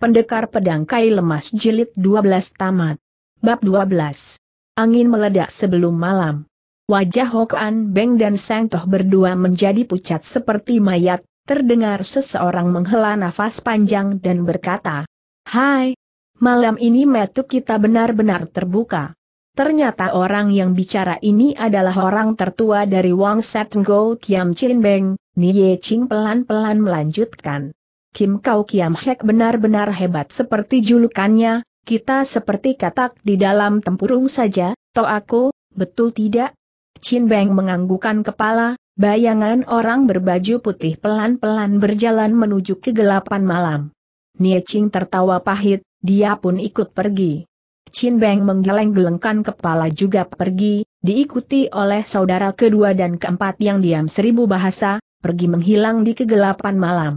Pendekar Pedang Kai Lemas Jilid 12 Tamat Bab 12 Angin meledak sebelum malam Wajah Hokan Beng dan Sang Toh berdua menjadi pucat seperti mayat, terdengar seseorang menghela nafas panjang dan berkata, Hai, malam ini metu kita benar-benar terbuka. Ternyata orang yang bicara ini adalah orang tertua dari Wang Setenggo Kiam Chin Beng, Nie Ching pelan-pelan melanjutkan. Kim Kau Kiam Hek benar-benar hebat seperti julukannya, kita seperti katak di dalam tempurung saja, toh aku, betul tidak? Chin Beng menganggukan kepala, bayangan orang berbaju putih pelan-pelan berjalan menuju kegelapan malam. Nie Ching tertawa pahit, dia pun ikut pergi. Chin Beng menggeleng-gelengkan kepala juga pergi, diikuti oleh saudara kedua dan keempat yang diam seribu bahasa, pergi menghilang di kegelapan malam.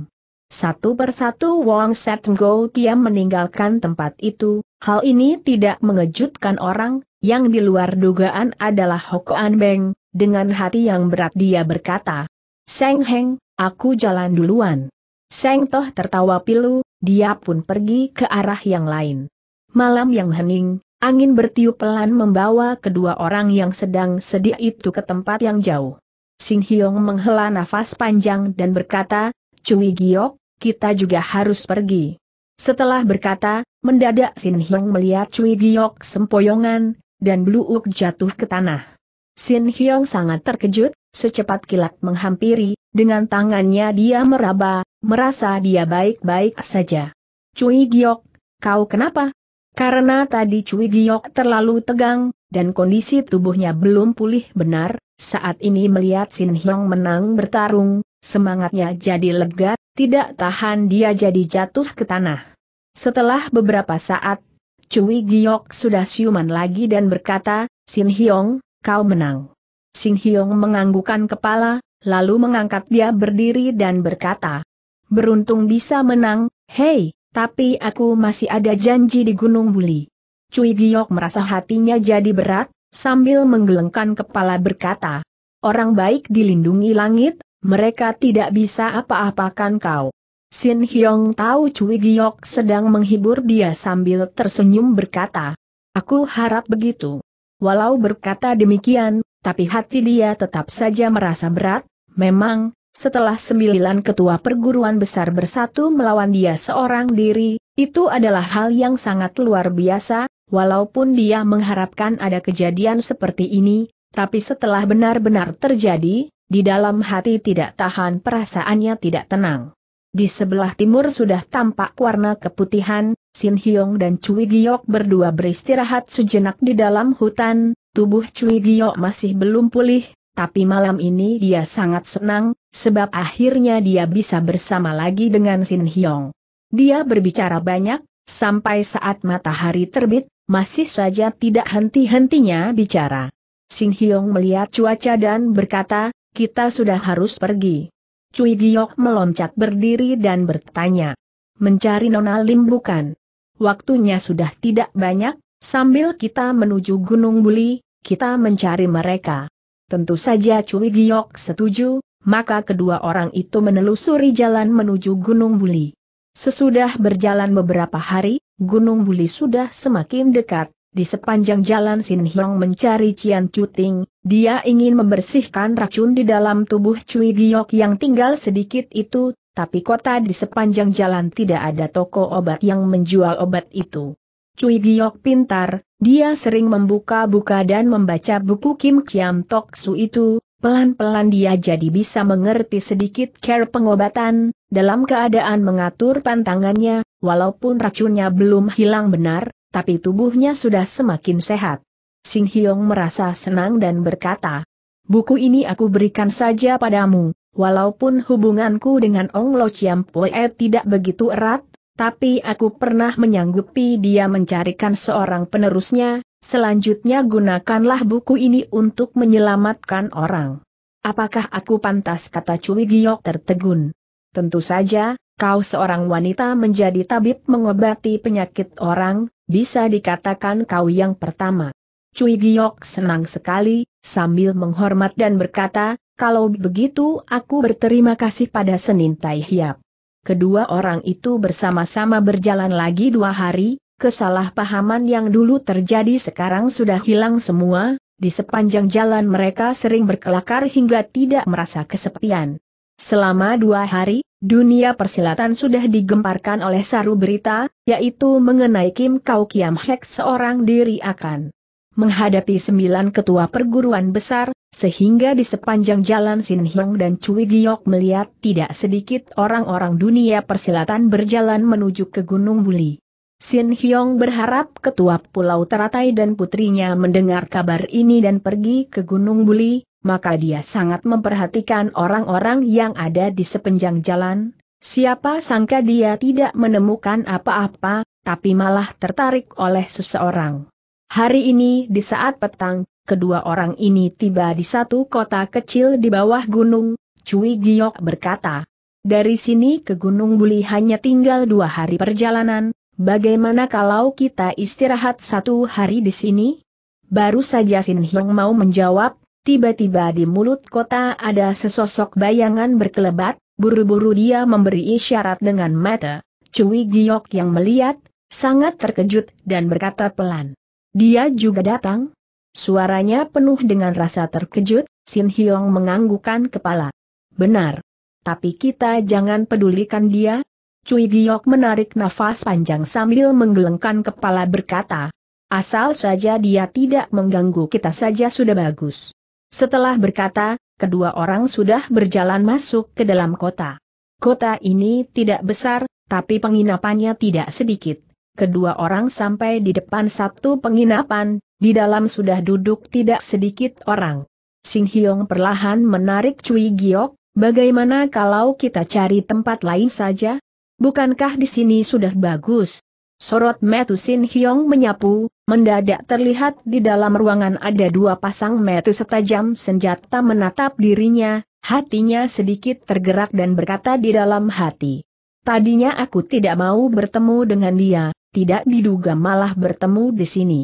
Satu persatu Wong Set Go Tiam meninggalkan tempat itu, hal ini tidak mengejutkan orang, yang di luar dugaan adalah Hokoan Beng, dengan hati yang berat dia berkata, Seng Heng, aku jalan duluan. Seng Toh tertawa pilu, dia pun pergi ke arah yang lain. Malam yang hening, angin bertiup pelan membawa kedua orang yang sedang sedih itu ke tempat yang jauh. Sing Hyong menghela nafas panjang dan berkata, Cui Giok, kita juga harus pergi. Setelah berkata, mendadak Sin Hyong melihat Cui Giok sempoyongan, dan Bluuk jatuh ke tanah. Sin Hyong sangat terkejut, secepat kilat menghampiri, dengan tangannya dia meraba, merasa dia baik-baik saja. Cui Giok, kau kenapa? Karena tadi Cui Giok terlalu tegang, dan kondisi tubuhnya belum pulih benar, saat ini melihat Sin Hyong menang bertarung, Semangatnya jadi lega, tidak tahan dia jadi jatuh ke tanah. Setelah beberapa saat, Cui Giok sudah siuman lagi dan berkata, Sin Hyong, kau menang. Sin Hyong menganggukkan kepala, lalu mengangkat dia berdiri dan berkata, Beruntung bisa menang, hei, tapi aku masih ada janji di Gunung Buli. Cui Giok merasa hatinya jadi berat, sambil menggelengkan kepala berkata, Orang baik dilindungi langit, mereka tidak bisa apa-apakan kau. Sin Hyong tahu Cui Giok sedang menghibur dia sambil tersenyum berkata, Aku harap begitu. Walau berkata demikian, tapi hati dia tetap saja merasa berat, memang, setelah sembilan ketua perguruan besar bersatu melawan dia seorang diri, itu adalah hal yang sangat luar biasa, walaupun dia mengharapkan ada kejadian seperti ini, tapi setelah benar-benar terjadi, di dalam hati tidak tahan perasaannya tidak tenang. Di sebelah timur sudah tampak warna keputihan, Sin Hyong dan Cui Giok berdua beristirahat sejenak di dalam hutan, tubuh Cui Giok masih belum pulih, tapi malam ini dia sangat senang, sebab akhirnya dia bisa bersama lagi dengan Sin Hyong. Dia berbicara banyak, sampai saat matahari terbit, masih saja tidak henti-hentinya bicara. Sin Hyong melihat cuaca dan berkata, kita sudah harus pergi. Cui Giok meloncat berdiri dan bertanya. Mencari Nona Lim bukan? Waktunya sudah tidak banyak, sambil kita menuju Gunung Buli, kita mencari mereka. Tentu saja Cui Giok setuju, maka kedua orang itu menelusuri jalan menuju Gunung Buli. Sesudah berjalan beberapa hari, Gunung Buli sudah semakin dekat, di sepanjang jalan Sin Hiong mencari Cian Cuting, dia ingin membersihkan racun di dalam tubuh Cui Giok yang tinggal sedikit itu, tapi kota di sepanjang jalan tidak ada toko obat yang menjual obat itu. Cui Giok pintar, dia sering membuka-buka dan membaca buku Kim Chiam Tok Su itu, pelan-pelan dia jadi bisa mengerti sedikit care pengobatan, dalam keadaan mengatur pantangannya, walaupun racunnya belum hilang benar, tapi tubuhnya sudah semakin sehat. Sing Hyong merasa senang dan berkata, Buku ini aku berikan saja padamu, walaupun hubunganku dengan Ong Lo Chiam Pue tidak begitu erat, tapi aku pernah menyanggupi dia mencarikan seorang penerusnya, selanjutnya gunakanlah buku ini untuk menyelamatkan orang. Apakah aku pantas kata Cui Giok tertegun? Tentu saja, kau seorang wanita menjadi tabib mengobati penyakit orang, bisa dikatakan kau yang pertama. Cui Giok senang sekali, sambil menghormat dan berkata, kalau begitu aku berterima kasih pada Senin Tai Hiap. Kedua orang itu bersama-sama berjalan lagi dua hari, kesalahpahaman yang dulu terjadi sekarang sudah hilang semua, di sepanjang jalan mereka sering berkelakar hingga tidak merasa kesepian. Selama dua hari, Dunia persilatan sudah digemparkan oleh saru berita, yaitu mengenai Kim Kau Kiam Hek seorang diri akan menghadapi sembilan ketua perguruan besar, sehingga di sepanjang jalan Sin Hyong dan Cui Giok melihat tidak sedikit orang-orang dunia persilatan berjalan menuju ke Gunung Buli. Sin Hyong berharap ketua Pulau Teratai dan putrinya mendengar kabar ini dan pergi ke Gunung Buli, maka dia sangat memperhatikan orang-orang yang ada di sepanjang jalan. Siapa sangka dia tidak menemukan apa-apa, tapi malah tertarik oleh seseorang. Hari ini di saat petang, kedua orang ini tiba di satu kota kecil di bawah gunung, Cui Giok berkata. Dari sini ke Gunung Buli hanya tinggal dua hari perjalanan, bagaimana kalau kita istirahat satu hari di sini? Baru saja Sin Hyong mau menjawab, Tiba-tiba di mulut kota ada sesosok bayangan berkelebat, buru-buru dia memberi isyarat dengan mata. Cui Giok yang melihat, sangat terkejut dan berkata pelan. Dia juga datang? Suaranya penuh dengan rasa terkejut, Sin Hyong menganggukan kepala. Benar. Tapi kita jangan pedulikan dia. Cui Giok menarik nafas panjang sambil menggelengkan kepala berkata. Asal saja dia tidak mengganggu kita saja sudah bagus. Setelah berkata, kedua orang sudah berjalan masuk ke dalam kota. Kota ini tidak besar, tapi penginapannya tidak sedikit. Kedua orang sampai di depan satu penginapan, di dalam sudah duduk tidak sedikit orang. Sing Hyong perlahan menarik Cui Giok, bagaimana kalau kita cari tempat lain saja? Bukankah di sini sudah bagus? Sorot Metusin Hyong menyapu, mendadak terlihat di dalam ruangan ada dua pasang metu setajam senjata menatap dirinya, hatinya sedikit tergerak dan berkata di dalam hati. Tadinya aku tidak mau bertemu dengan dia, tidak diduga malah bertemu di sini.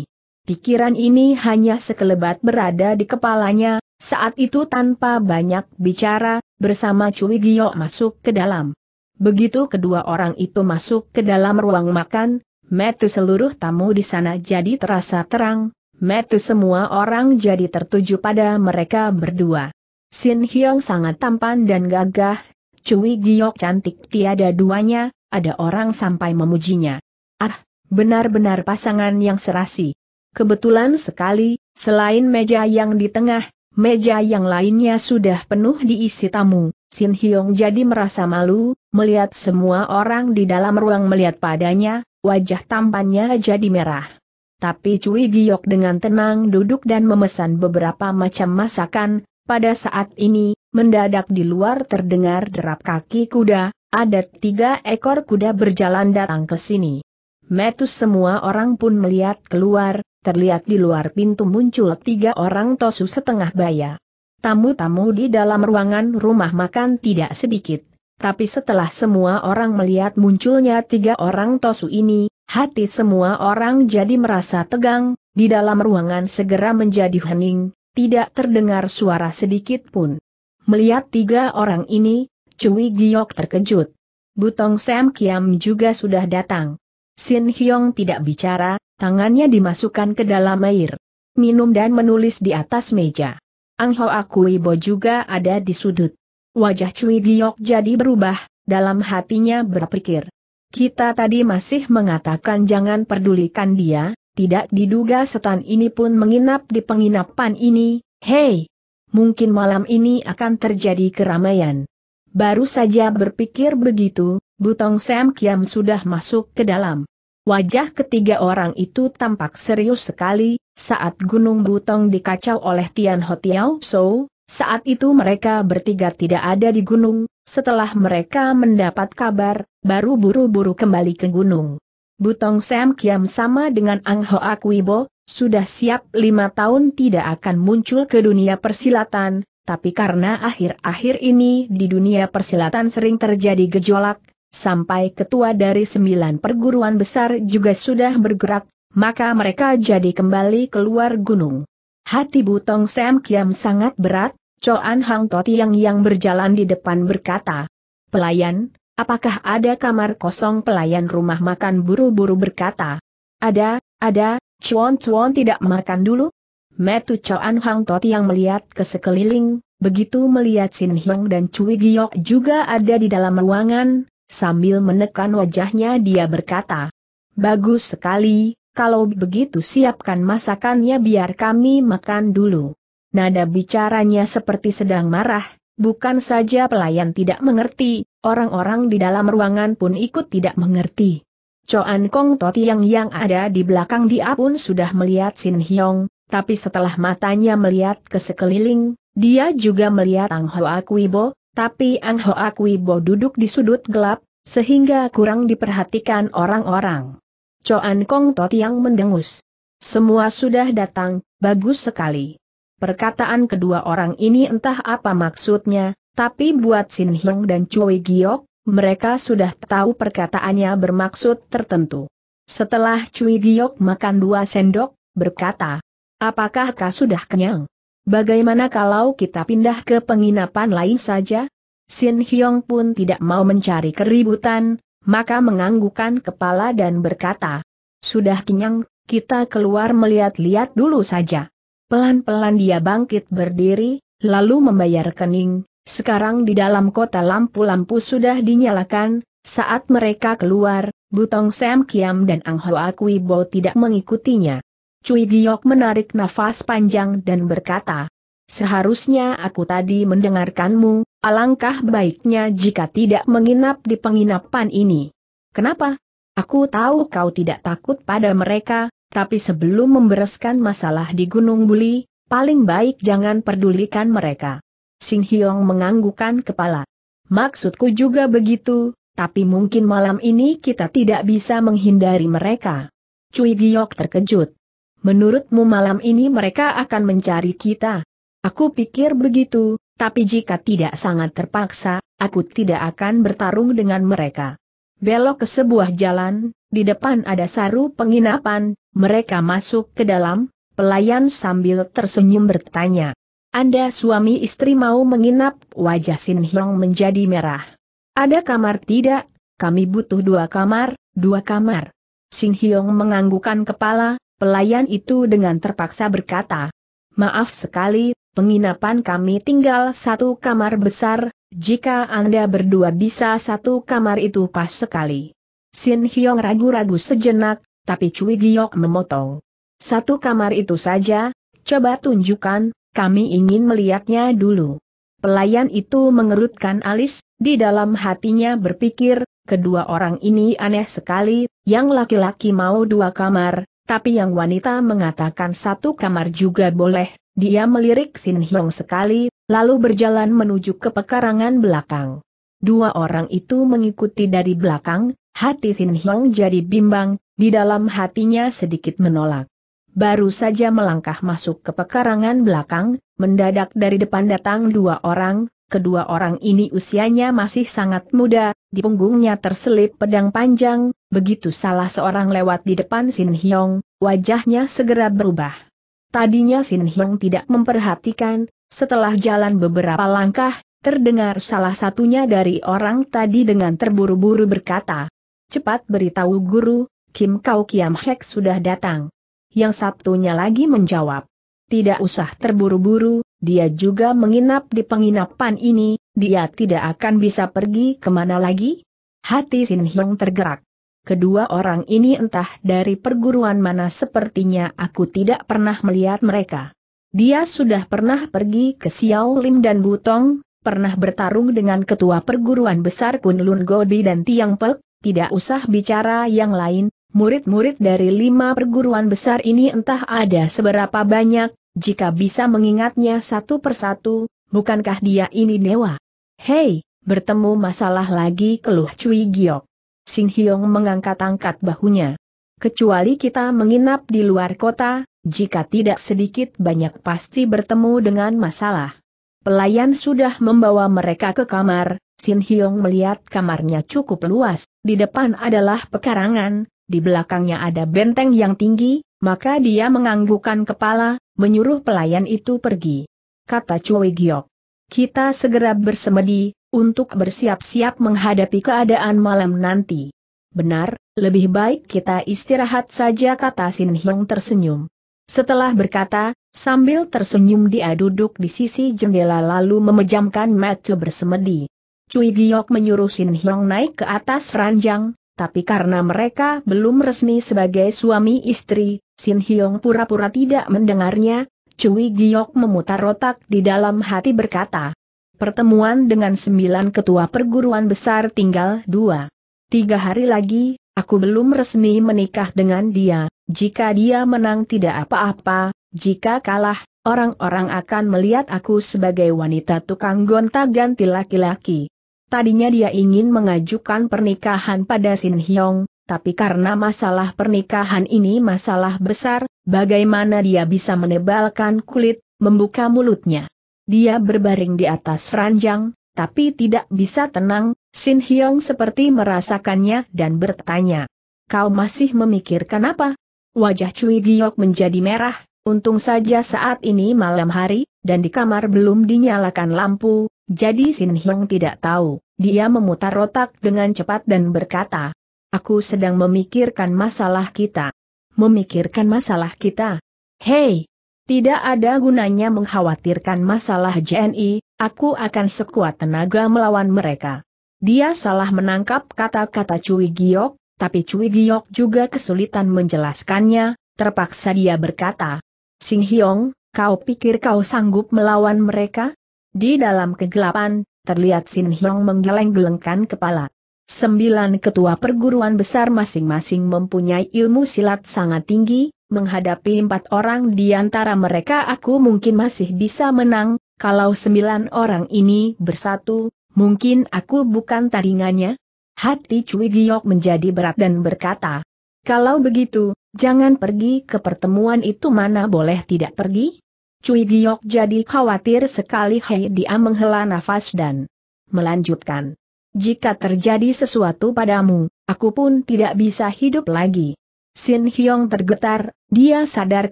Pikiran ini hanya sekelebat berada di kepalanya, saat itu tanpa banyak bicara, bersama Cui Gio masuk ke dalam. Begitu kedua orang itu masuk ke dalam ruang makan, metu seluruh tamu di sana jadi terasa terang, metu semua orang jadi tertuju pada mereka berdua. Sin Hyong sangat tampan dan gagah, Cui Giok cantik tiada duanya, ada orang sampai memujinya. Ah, benar-benar pasangan yang serasi. Kebetulan sekali, selain meja yang di tengah, meja yang lainnya sudah penuh diisi tamu. Sin Hyong jadi merasa malu, Melihat semua orang di dalam ruang melihat padanya, wajah tampannya jadi merah. Tapi Cui Giok dengan tenang duduk dan memesan beberapa macam masakan, pada saat ini, mendadak di luar terdengar derap kaki kuda, ada tiga ekor kuda berjalan datang ke sini. Metus semua orang pun melihat keluar, terlihat di luar pintu muncul tiga orang tosu setengah baya. Tamu-tamu di dalam ruangan rumah makan tidak sedikit tapi setelah semua orang melihat munculnya tiga orang Tosu ini, hati semua orang jadi merasa tegang, di dalam ruangan segera menjadi hening, tidak terdengar suara sedikit pun. Melihat tiga orang ini, Cui Giok terkejut. Butong Sam Kiam juga sudah datang. Sin Hyong tidak bicara, tangannya dimasukkan ke dalam air. Minum dan menulis di atas meja. Ang Ho Akuibo juga ada di sudut. Wajah Cui Giok jadi berubah, dalam hatinya berpikir. Kita tadi masih mengatakan jangan pedulikan dia, tidak diduga setan ini pun menginap di penginapan ini, hei! Mungkin malam ini akan terjadi keramaian. Baru saja berpikir begitu, Butong Sam Kiam sudah masuk ke dalam. Wajah ketiga orang itu tampak serius sekali, saat Gunung Butong dikacau oleh Tian Hotiao So, saat itu mereka bertiga tidak ada di gunung, setelah mereka mendapat kabar, baru buru-buru kembali ke gunung. Butong Sam Kiam sama dengan Ang Ho Akwibo sudah siap lima tahun tidak akan muncul ke dunia persilatan, tapi karena akhir-akhir ini di dunia persilatan sering terjadi gejolak, sampai ketua dari sembilan perguruan besar juga sudah bergerak, maka mereka jadi kembali keluar gunung. Hati Butong Sam Kiam sangat berat, Choan Hang Totiang yang berjalan di depan berkata, Pelayan, apakah ada kamar kosong pelayan rumah makan buru-buru berkata, Ada, ada, Chuan Chuan tidak makan dulu? Metu Choan Hang Totiang melihat ke sekeliling, begitu melihat Sin Hyung dan Cui Giok juga ada di dalam ruangan, sambil menekan wajahnya dia berkata, Bagus sekali, kalau begitu siapkan masakannya biar kami makan dulu. Nada bicaranya seperti sedang marah, bukan saja pelayan tidak mengerti, orang-orang di dalam ruangan pun ikut tidak mengerti. Coan Kong Totiang yang ada di belakang dia pun sudah melihat Sin Hyong, tapi setelah matanya melihat ke sekeliling, dia juga melihat Ang Hoa Kuibo, tapi Ang Hoa Kuibo duduk di sudut gelap, sehingga kurang diperhatikan orang-orang. Coan Kong tot yang mendengus. Semua sudah datang, bagus sekali. Perkataan kedua orang ini entah apa maksudnya, tapi buat Sin Hyung dan Cui Giok, mereka sudah tahu perkataannya bermaksud tertentu. Setelah Cui Giok makan dua sendok, berkata, Apakah kau sudah kenyang? Bagaimana kalau kita pindah ke penginapan lain saja? Sin Hyong pun tidak mau mencari keributan, maka menganggukkan kepala dan berkata, Sudah kenyang, kita keluar melihat-lihat dulu saja. Pelan-pelan dia bangkit berdiri, lalu membayar kening, sekarang di dalam kota lampu-lampu sudah dinyalakan, saat mereka keluar, Butong Sam Kiam dan Ang Hoa Kui Bo tidak mengikutinya. Cui Giok menarik nafas panjang dan berkata, Seharusnya aku tadi mendengarkanmu, alangkah baiknya jika tidak menginap di penginapan ini. Kenapa? Aku tahu kau tidak takut pada mereka, tapi sebelum membereskan masalah di Gunung Buli, paling baik jangan pedulikan mereka. Sing Hyong menganggukan kepala. Maksudku juga begitu, tapi mungkin malam ini kita tidak bisa menghindari mereka. Cui Giok terkejut. Menurutmu malam ini mereka akan mencari kita? Aku pikir begitu, tapi jika tidak sangat terpaksa, aku tidak akan bertarung dengan mereka. Belok ke sebuah jalan, di depan ada saru penginapan, mereka masuk ke dalam, pelayan sambil tersenyum bertanya. Anda suami istri mau menginap, wajah Sin Hyong menjadi merah. Ada kamar tidak? Kami butuh dua kamar, dua kamar. Sin Hyong menganggukkan kepala, pelayan itu dengan terpaksa berkata. Maaf sekali, penginapan kami tinggal satu kamar besar, jika Anda berdua bisa satu kamar itu pas sekali. Sin Hyong ragu-ragu sejenak, tapi Cui Giok memotong. Satu kamar itu saja, coba tunjukkan, kami ingin melihatnya dulu. Pelayan itu mengerutkan alis, di dalam hatinya berpikir, kedua orang ini aneh sekali, yang laki-laki mau dua kamar, tapi yang wanita mengatakan satu kamar juga boleh, dia melirik Sin Hyong sekali, lalu berjalan menuju ke pekarangan belakang. Dua orang itu mengikuti dari belakang, hati Sin Hyong jadi bimbang, di dalam hatinya sedikit menolak. Baru saja melangkah masuk ke pekarangan belakang, mendadak dari depan datang dua orang, kedua orang ini usianya masih sangat muda, di punggungnya terselip pedang panjang, begitu salah seorang lewat di depan Sin Hyong, wajahnya segera berubah. Tadinya Sin Hyung tidak memperhatikan, setelah jalan beberapa langkah, terdengar salah satunya dari orang tadi dengan terburu-buru berkata, Cepat beritahu guru, Kim Kau Kiam Hek sudah datang. Yang satunya lagi menjawab, Tidak usah terburu-buru, dia juga menginap di penginapan ini, dia tidak akan bisa pergi kemana lagi? Hati Sin Hyung tergerak. Kedua orang ini entah dari perguruan mana sepertinya aku tidak pernah melihat mereka. Dia sudah pernah pergi ke Xiao Lim dan Butong, pernah bertarung dengan ketua perguruan besar Kunlun Gobi dan Tiang Pek, tidak usah bicara yang lain, murid-murid dari lima perguruan besar ini entah ada seberapa banyak, jika bisa mengingatnya satu persatu, bukankah dia ini dewa? Hei, bertemu masalah lagi keluh Cui Giok. Sin Hyong mengangkat-angkat bahunya. Kecuali kita menginap di luar kota, jika tidak sedikit banyak pasti bertemu dengan masalah. Pelayan sudah membawa mereka ke kamar, Sin Hyong melihat kamarnya cukup luas, di depan adalah pekarangan, di belakangnya ada benteng yang tinggi, maka dia menganggukkan kepala, menyuruh pelayan itu pergi. Kata Cui Giok. Kita segera bersemedi, untuk bersiap-siap menghadapi keadaan malam nanti. Benar, lebih baik kita istirahat saja kata Sin Hyung tersenyum. Setelah berkata, sambil tersenyum dia duduk di sisi jendela lalu memejamkan mata bersemedi. Cui Giok menyuruh Sin Hyung naik ke atas ranjang, tapi karena mereka belum resmi sebagai suami istri, Sin Hyung pura-pura tidak mendengarnya, Cui Giok memutar otak di dalam hati berkata, Pertemuan dengan sembilan ketua perguruan besar tinggal dua. Tiga hari lagi, aku belum resmi menikah dengan dia, jika dia menang tidak apa-apa, jika kalah, orang-orang akan melihat aku sebagai wanita tukang gonta-ganti laki-laki. Tadinya dia ingin mengajukan pernikahan pada Sin Hyong, tapi karena masalah pernikahan ini masalah besar, bagaimana dia bisa menebalkan kulit, membuka mulutnya. Dia berbaring di atas ranjang, tapi tidak bisa tenang, Sin Hyong seperti merasakannya dan bertanya. Kau masih memikirkan apa? Wajah Cui Giok menjadi merah, untung saja saat ini malam hari, dan di kamar belum dinyalakan lampu, jadi Sin Hyong tidak tahu. Dia memutar otak dengan cepat dan berkata, Aku sedang memikirkan masalah kita. Memikirkan masalah kita? Hei, tidak ada gunanya mengkhawatirkan masalah JNI, aku akan sekuat tenaga melawan mereka. Dia salah menangkap kata-kata Cui Giok, tapi Cui Giok juga kesulitan menjelaskannya, terpaksa dia berkata, Sing Hyong, kau pikir kau sanggup melawan mereka? Di dalam kegelapan, terlihat Sin Hyong menggeleng-gelengkan kepala. Sembilan ketua perguruan besar masing-masing mempunyai ilmu silat sangat tinggi, menghadapi empat orang di antara mereka aku mungkin masih bisa menang, kalau sembilan orang ini bersatu, mungkin aku bukan tandingannya? Hati Cui Giok menjadi berat dan berkata, kalau begitu, jangan pergi ke pertemuan itu mana boleh tidak pergi? Cui Giok jadi khawatir sekali Hei dia menghela nafas dan melanjutkan. Jika terjadi sesuatu padamu, aku pun tidak bisa hidup lagi. Sin Hyong tergetar, dia sadar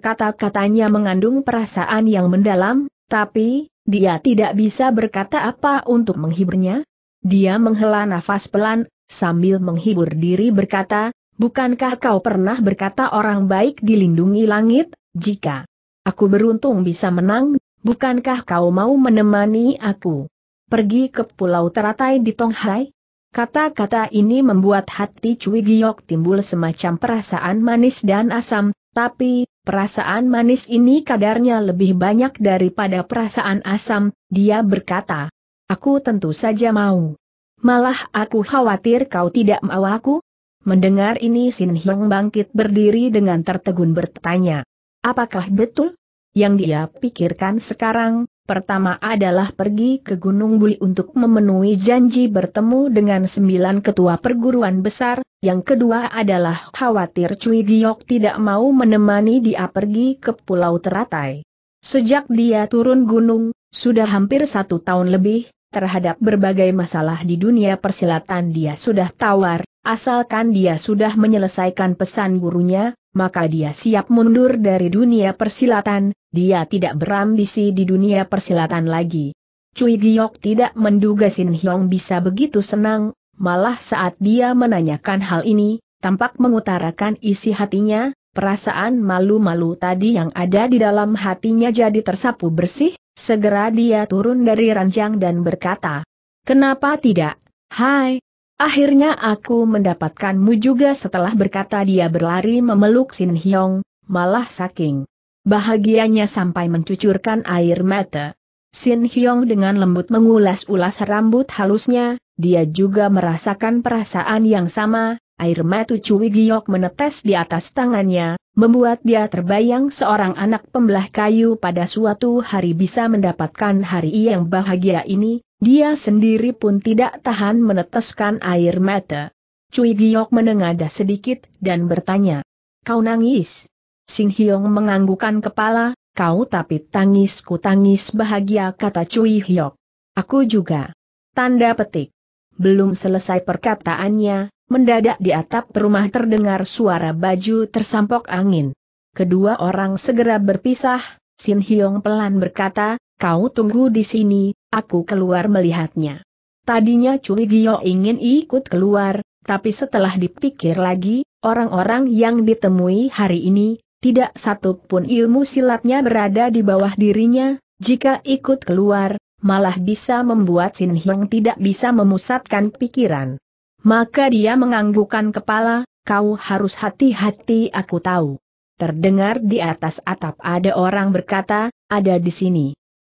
kata-katanya mengandung perasaan yang mendalam, tapi, dia tidak bisa berkata apa untuk menghiburnya. Dia menghela nafas pelan, sambil menghibur diri berkata, Bukankah kau pernah berkata orang baik dilindungi langit, jika aku beruntung bisa menang, bukankah kau mau menemani aku? Pergi ke pulau teratai di Tonghai? Kata-kata ini membuat hati Cui Giok timbul semacam perasaan manis dan asam, tapi, perasaan manis ini kadarnya lebih banyak daripada perasaan asam, dia berkata. Aku tentu saja mau. Malah aku khawatir kau tidak mau aku. Mendengar ini Sin Hyung bangkit berdiri dengan tertegun bertanya. Apakah betul? Yang dia pikirkan sekarang, Pertama adalah pergi ke Gunung Buli untuk memenuhi janji bertemu dengan sembilan ketua perguruan besar, yang kedua adalah khawatir Cui Giok tidak mau menemani dia pergi ke Pulau Teratai. Sejak dia turun gunung, sudah hampir satu tahun lebih, terhadap berbagai masalah di dunia persilatan dia sudah tawar, asalkan dia sudah menyelesaikan pesan gurunya, maka dia siap mundur dari dunia persilatan, dia tidak berambisi di dunia persilatan lagi. Cui Giok tidak menduga Sin Hyong bisa begitu senang, malah saat dia menanyakan hal ini, tampak mengutarakan isi hatinya, perasaan malu-malu tadi yang ada di dalam hatinya jadi tersapu bersih, segera dia turun dari ranjang dan berkata, Kenapa tidak, hai, akhirnya aku mendapatkanmu juga setelah berkata dia berlari memeluk Sin Hyong, malah saking Bahagianya sampai mencucurkan air mata. Sin Hyong dengan lembut mengulas-ulas rambut halusnya, dia juga merasakan perasaan yang sama, air mata Cui Giok menetes di atas tangannya, membuat dia terbayang seorang anak pembelah kayu pada suatu hari bisa mendapatkan hari yang bahagia ini, dia sendiri pun tidak tahan meneteskan air mata. Cui Giok menengadah sedikit dan bertanya, Kau nangis? Sing Hyong menganggukan kepala, kau tapi tangisku tangis bahagia kata Cui Hyok. Aku juga. Tanda petik. Belum selesai perkataannya, mendadak di atap rumah terdengar suara baju tersampok angin. Kedua orang segera berpisah, Sin Hyong pelan berkata, kau tunggu di sini, aku keluar melihatnya. Tadinya Cui Gyo ingin ikut keluar, tapi setelah dipikir lagi, orang-orang yang ditemui hari ini, tidak satu pun ilmu silatnya berada di bawah dirinya, jika ikut keluar, malah bisa membuat Sin Hyang tidak bisa memusatkan pikiran. Maka dia menganggukkan kepala, kau harus hati-hati aku tahu. Terdengar di atas atap ada orang berkata, ada di sini.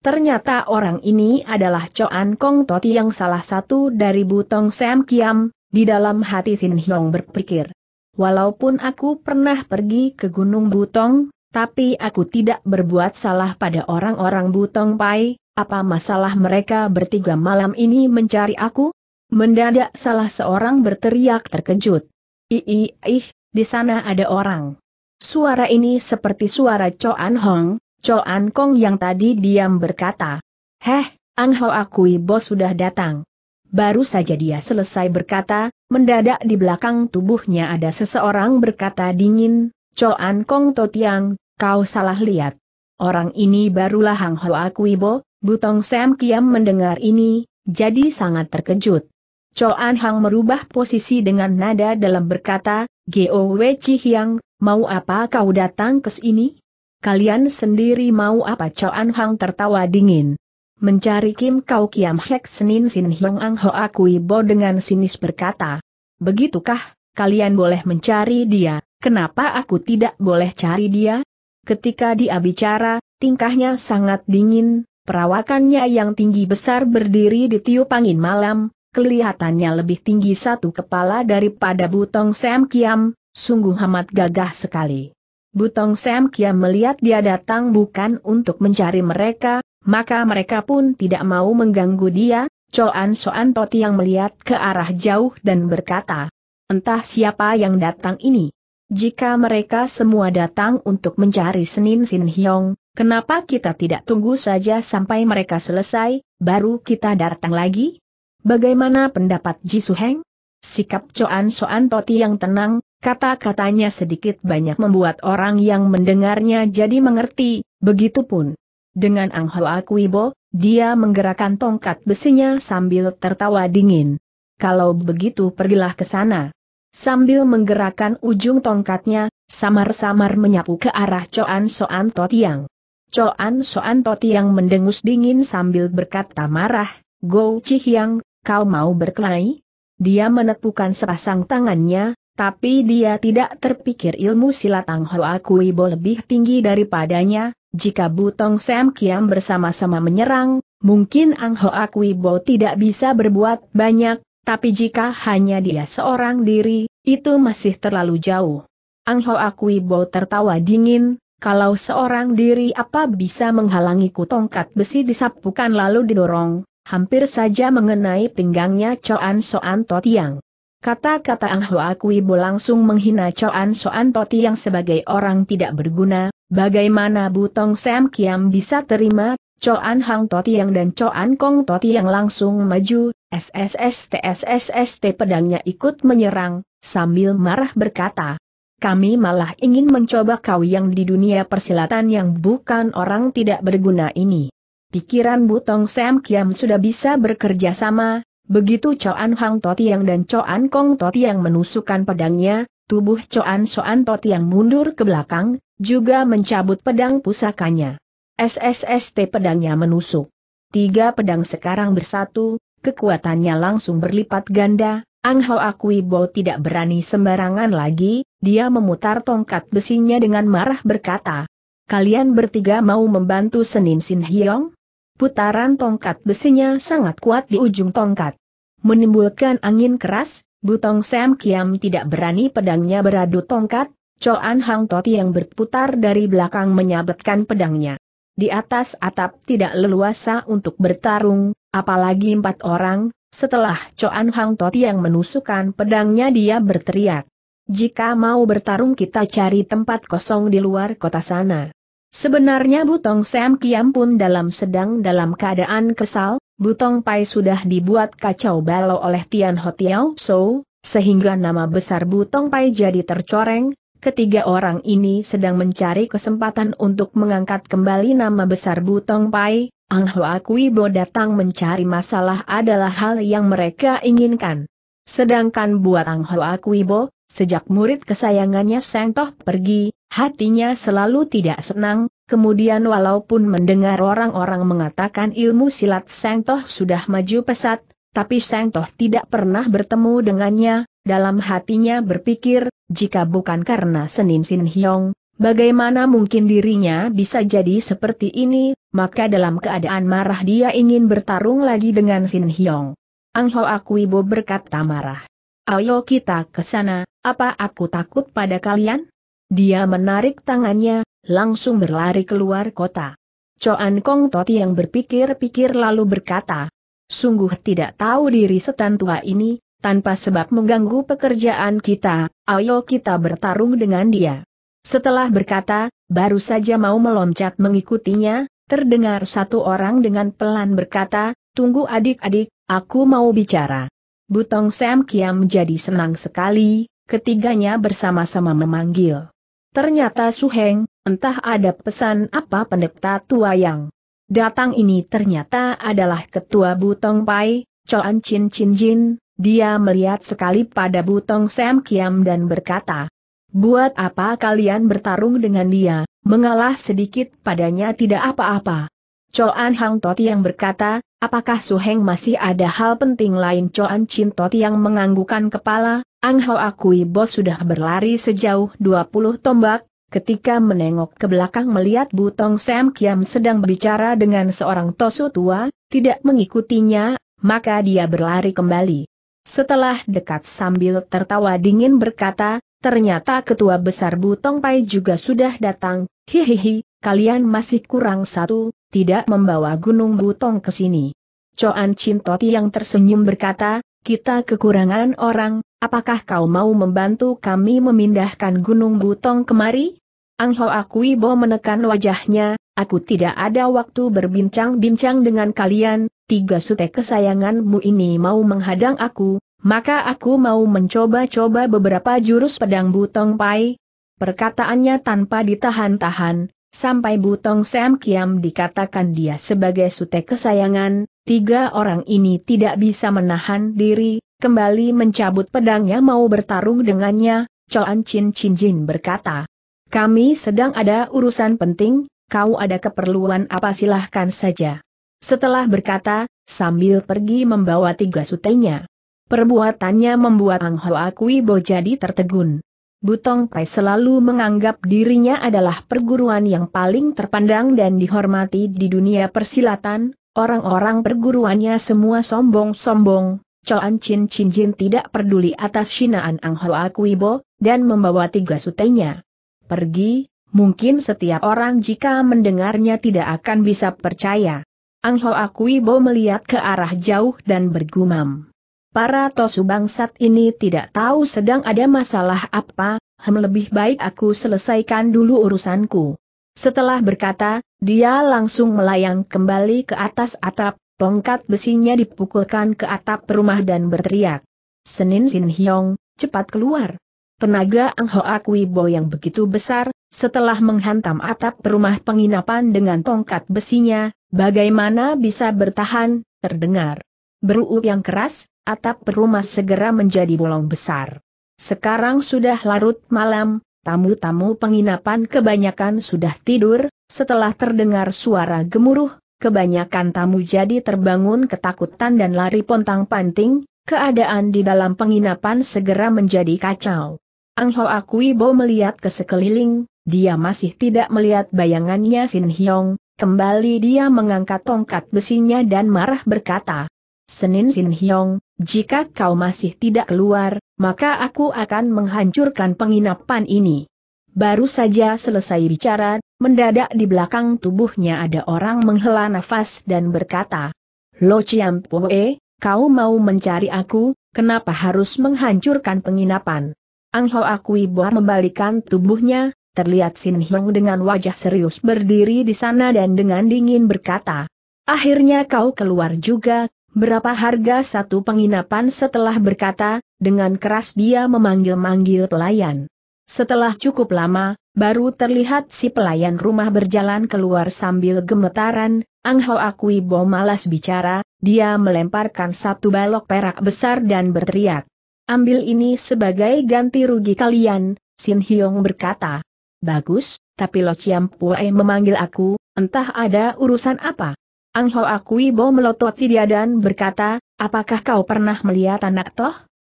Ternyata orang ini adalah Choan Kong Toti yang salah satu dari Butong Sam Kiam, di dalam hati Sin Hyong berpikir. Walaupun aku pernah pergi ke Gunung Butong, tapi aku tidak berbuat salah pada orang-orang Butong Pai, apa masalah mereka bertiga malam ini mencari aku? Mendadak salah seorang berteriak terkejut. Ii, ih, di sana ada orang. Suara ini seperti suara Choan Hong, Choan Kong yang tadi diam berkata. Heh, Ang Ho Akui Bos sudah datang. Baru saja dia selesai berkata, mendadak di belakang tubuhnya ada seseorang berkata dingin, Coan Kong Totiang, kau salah lihat. Orang ini barulah Hang Aku Ibo, Butong Sam Kiam mendengar ini, jadi sangat terkejut. Coan Hang merubah posisi dengan nada dalam berkata, Geo Wei Hiang, mau apa kau datang ke sini? Kalian sendiri mau apa Coan Hang tertawa dingin mencari Kim Kau Kiam Hek Senin Sin Hiong Ang Ho Akui Bo dengan sinis berkata. Begitukah, kalian boleh mencari dia, kenapa aku tidak boleh cari dia? Ketika dia bicara, tingkahnya sangat dingin, perawakannya yang tinggi besar berdiri di tiup angin malam, kelihatannya lebih tinggi satu kepala daripada Butong Sam Kiam, sungguh amat gagah sekali. Butong Sam Kiam melihat dia datang bukan untuk mencari mereka, maka mereka pun tidak mau mengganggu dia, Choan Soan Toti yang melihat ke arah jauh dan berkata, entah siapa yang datang ini. Jika mereka semua datang untuk mencari Senin Sin Hyong, kenapa kita tidak tunggu saja sampai mereka selesai, baru kita datang lagi? Bagaimana pendapat Ji Su Heng? Sikap Choan Soan Toti yang tenang, kata-katanya sedikit banyak membuat orang yang mendengarnya jadi mengerti, begitupun dengan Ang Hoa Kuibo, dia menggerakkan tongkat besinya sambil tertawa dingin. Kalau begitu pergilah ke sana. Sambil menggerakkan ujung tongkatnya, samar-samar menyapu ke arah Coan Soan Totiang. Coan Soan Totiang mendengus dingin sambil berkata marah, Go Chihyang, kau mau berkelahi? Dia menepukan sepasang tangannya, tapi dia tidak terpikir ilmu silat Ang Hoa Kuibo lebih tinggi daripadanya, jika Butong Sam Kiam bersama-sama menyerang, mungkin Ang Akui Bo tidak bisa berbuat banyak, tapi jika hanya dia seorang diri, itu masih terlalu jauh. Ang Akui Bo tertawa dingin, kalau seorang diri apa bisa menghalangiku tongkat besi disapukan lalu didorong, hampir saja mengenai pinggangnya Choan Soan Totiang. Kata-kata Ang Akui Bo langsung menghina Choan Soan Totiang sebagai orang tidak berguna, Bagaimana Butong Sam Kiam bisa terima, Coan Hang Totiang dan Coan Kong Totiang langsung maju, SSST SSST pedangnya ikut menyerang, sambil marah berkata, kami malah ingin mencoba kau yang di dunia persilatan yang bukan orang tidak berguna ini. Pikiran Butong Sam Kiam sudah bisa bekerja sama, begitu Coan Hang Totiang dan Coan Kong Totiang menusukkan pedangnya, tubuh Coan Soan Tot yang mundur ke belakang, juga mencabut pedang pusakanya. SSST pedangnya menusuk. Tiga pedang sekarang bersatu, kekuatannya langsung berlipat ganda, Ang akui Akuibo tidak berani sembarangan lagi, dia memutar tongkat besinya dengan marah berkata, Kalian bertiga mau membantu Senin Sin Hyong? Putaran tongkat besinya sangat kuat di ujung tongkat. Menimbulkan angin keras, Butong Sam Kiam tidak berani pedangnya beradu tongkat, Choan Hang Toti yang berputar dari belakang menyabetkan pedangnya. Di atas atap tidak leluasa untuk bertarung, apalagi empat orang, setelah Choan Hang Toti yang menusukkan pedangnya dia berteriak. Jika mau bertarung kita cari tempat kosong di luar kota sana. Sebenarnya Butong Sam Kiam pun dalam sedang dalam keadaan kesal, Butong Pai sudah dibuat kacau balau oleh Tian Ho Tiao So, sehingga nama besar Butong Pai jadi tercoreng, ketiga orang ini sedang mencari kesempatan untuk mengangkat kembali nama besar Butong Pai, Ang Hoa Kui Bo datang mencari masalah adalah hal yang mereka inginkan. Sedangkan buat Ang Hoa Kui Bo, sejak murid kesayangannya Seng Toh pergi, hatinya selalu tidak senang, Kemudian walaupun mendengar orang-orang mengatakan ilmu silat Seng Toh sudah maju pesat, tapi Seng Toh tidak pernah bertemu dengannya, dalam hatinya berpikir, jika bukan karena Senin Sin Hyong, bagaimana mungkin dirinya bisa jadi seperti ini, maka dalam keadaan marah dia ingin bertarung lagi dengan Sin Hyong. Ang Ho Akuibo berkata marah. Ayo kita ke sana, apa aku takut pada kalian? Dia menarik tangannya, langsung berlari keluar kota. Coan Kong Toti yang berpikir-pikir lalu berkata, Sungguh tidak tahu diri setan tua ini, tanpa sebab mengganggu pekerjaan kita, ayo kita bertarung dengan dia. Setelah berkata, baru saja mau meloncat mengikutinya, terdengar satu orang dengan pelan berkata, Tunggu adik-adik, aku mau bicara. Butong Sam Kiam menjadi senang sekali, ketiganya bersama-sama memanggil. Ternyata Su Heng, entah ada pesan apa pendeta tua yang datang ini ternyata adalah ketua Butong Pai, Choan Chin Chin Jin, dia melihat sekali pada Butong Sam Kiam dan berkata, Buat apa kalian bertarung dengan dia, mengalah sedikit padanya tidak apa-apa. Choan Hang Toti yang berkata, apakah Su Heng masih ada hal penting lain Choan Chin Toti yang menganggukan kepala, Ang Hao Akui Bos sudah berlari sejauh 20 tombak, ketika menengok ke belakang melihat Butong Sam Kiam sedang berbicara dengan seorang tosu tua, tidak mengikutinya, maka dia berlari kembali. Setelah dekat sambil tertawa dingin berkata, ternyata ketua besar Butong Pai juga sudah datang, hihihi, kalian masih kurang satu, tidak membawa gunung Butong ke sini. Coan Cintoti yang tersenyum berkata, kita kekurangan orang, apakah kau mau membantu kami memindahkan Gunung Butong kemari? Ang Ho Akuibo menekan wajahnya, aku tidak ada waktu berbincang-bincang dengan kalian, tiga sute kesayanganmu ini mau menghadang aku, maka aku mau mencoba-coba beberapa jurus pedang Butong Pai. Perkataannya tanpa ditahan-tahan, sampai Butong Sam Kiam dikatakan dia sebagai sute kesayangan, Tiga orang ini tidak bisa menahan diri, kembali mencabut pedangnya mau bertarung dengannya, Choan Chin Chin Jin berkata. Kami sedang ada urusan penting, kau ada keperluan apa silahkan saja. Setelah berkata, sambil pergi membawa tiga sutenya. Perbuatannya membuat Ang Ho Kui Bo jadi tertegun. Butong Pai selalu menganggap dirinya adalah perguruan yang paling terpandang dan dihormati di dunia persilatan, Orang-orang perguruannya semua sombong-sombong, Coan Chin Chin Jin tidak peduli atas shinaan Ang Hoa Kuibo, dan membawa tiga sutenya. Pergi, mungkin setiap orang jika mendengarnya tidak akan bisa percaya. Ang Hoa Kuibo melihat ke arah jauh dan bergumam. Para tosu bangsat ini tidak tahu sedang ada masalah apa, hem lebih baik aku selesaikan dulu urusanku. Setelah berkata, dia langsung melayang kembali ke atas atap, tongkat besinya dipukulkan ke atap rumah dan berteriak. Senin Sin Hyong, cepat keluar. Tenaga Ang Hoak Wibo yang begitu besar, setelah menghantam atap rumah penginapan dengan tongkat besinya, bagaimana bisa bertahan, terdengar. Beruuk yang keras, atap rumah segera menjadi bolong besar. Sekarang sudah larut malam, tamu-tamu penginapan kebanyakan sudah tidur, setelah terdengar suara gemuruh, kebanyakan tamu jadi terbangun ketakutan dan lari pontang-panting, keadaan di dalam penginapan segera menjadi kacau. Ang Ho Akuibo melihat ke sekeliling, dia masih tidak melihat bayangannya Sin Hyong, kembali dia mengangkat tongkat besinya dan marah berkata, Senin Sin Hyong, jika kau masih tidak keluar, maka aku akan menghancurkan penginapan ini. Baru saja selesai bicara, Mendadak di belakang tubuhnya ada orang menghela nafas dan berkata, Lo Poe, kau mau mencari aku, kenapa harus menghancurkan penginapan? Ang Ho Akui Boar membalikan tubuhnya, terlihat Sin Hyong dengan wajah serius berdiri di sana dan dengan dingin berkata, Akhirnya kau keluar juga, berapa harga satu penginapan setelah berkata, dengan keras dia memanggil-manggil pelayan. Setelah cukup lama, baru terlihat si pelayan rumah berjalan keluar sambil gemetaran, Ang Ho Akui Bo malas bicara, dia melemparkan satu balok perak besar dan berteriak. Ambil ini sebagai ganti rugi kalian, Sin Hyong berkata. Bagus, tapi Lo Chiam Pue memanggil aku, entah ada urusan apa. Ang Ho Akui Bo melototi dia dan berkata, apakah kau pernah melihat anak toh?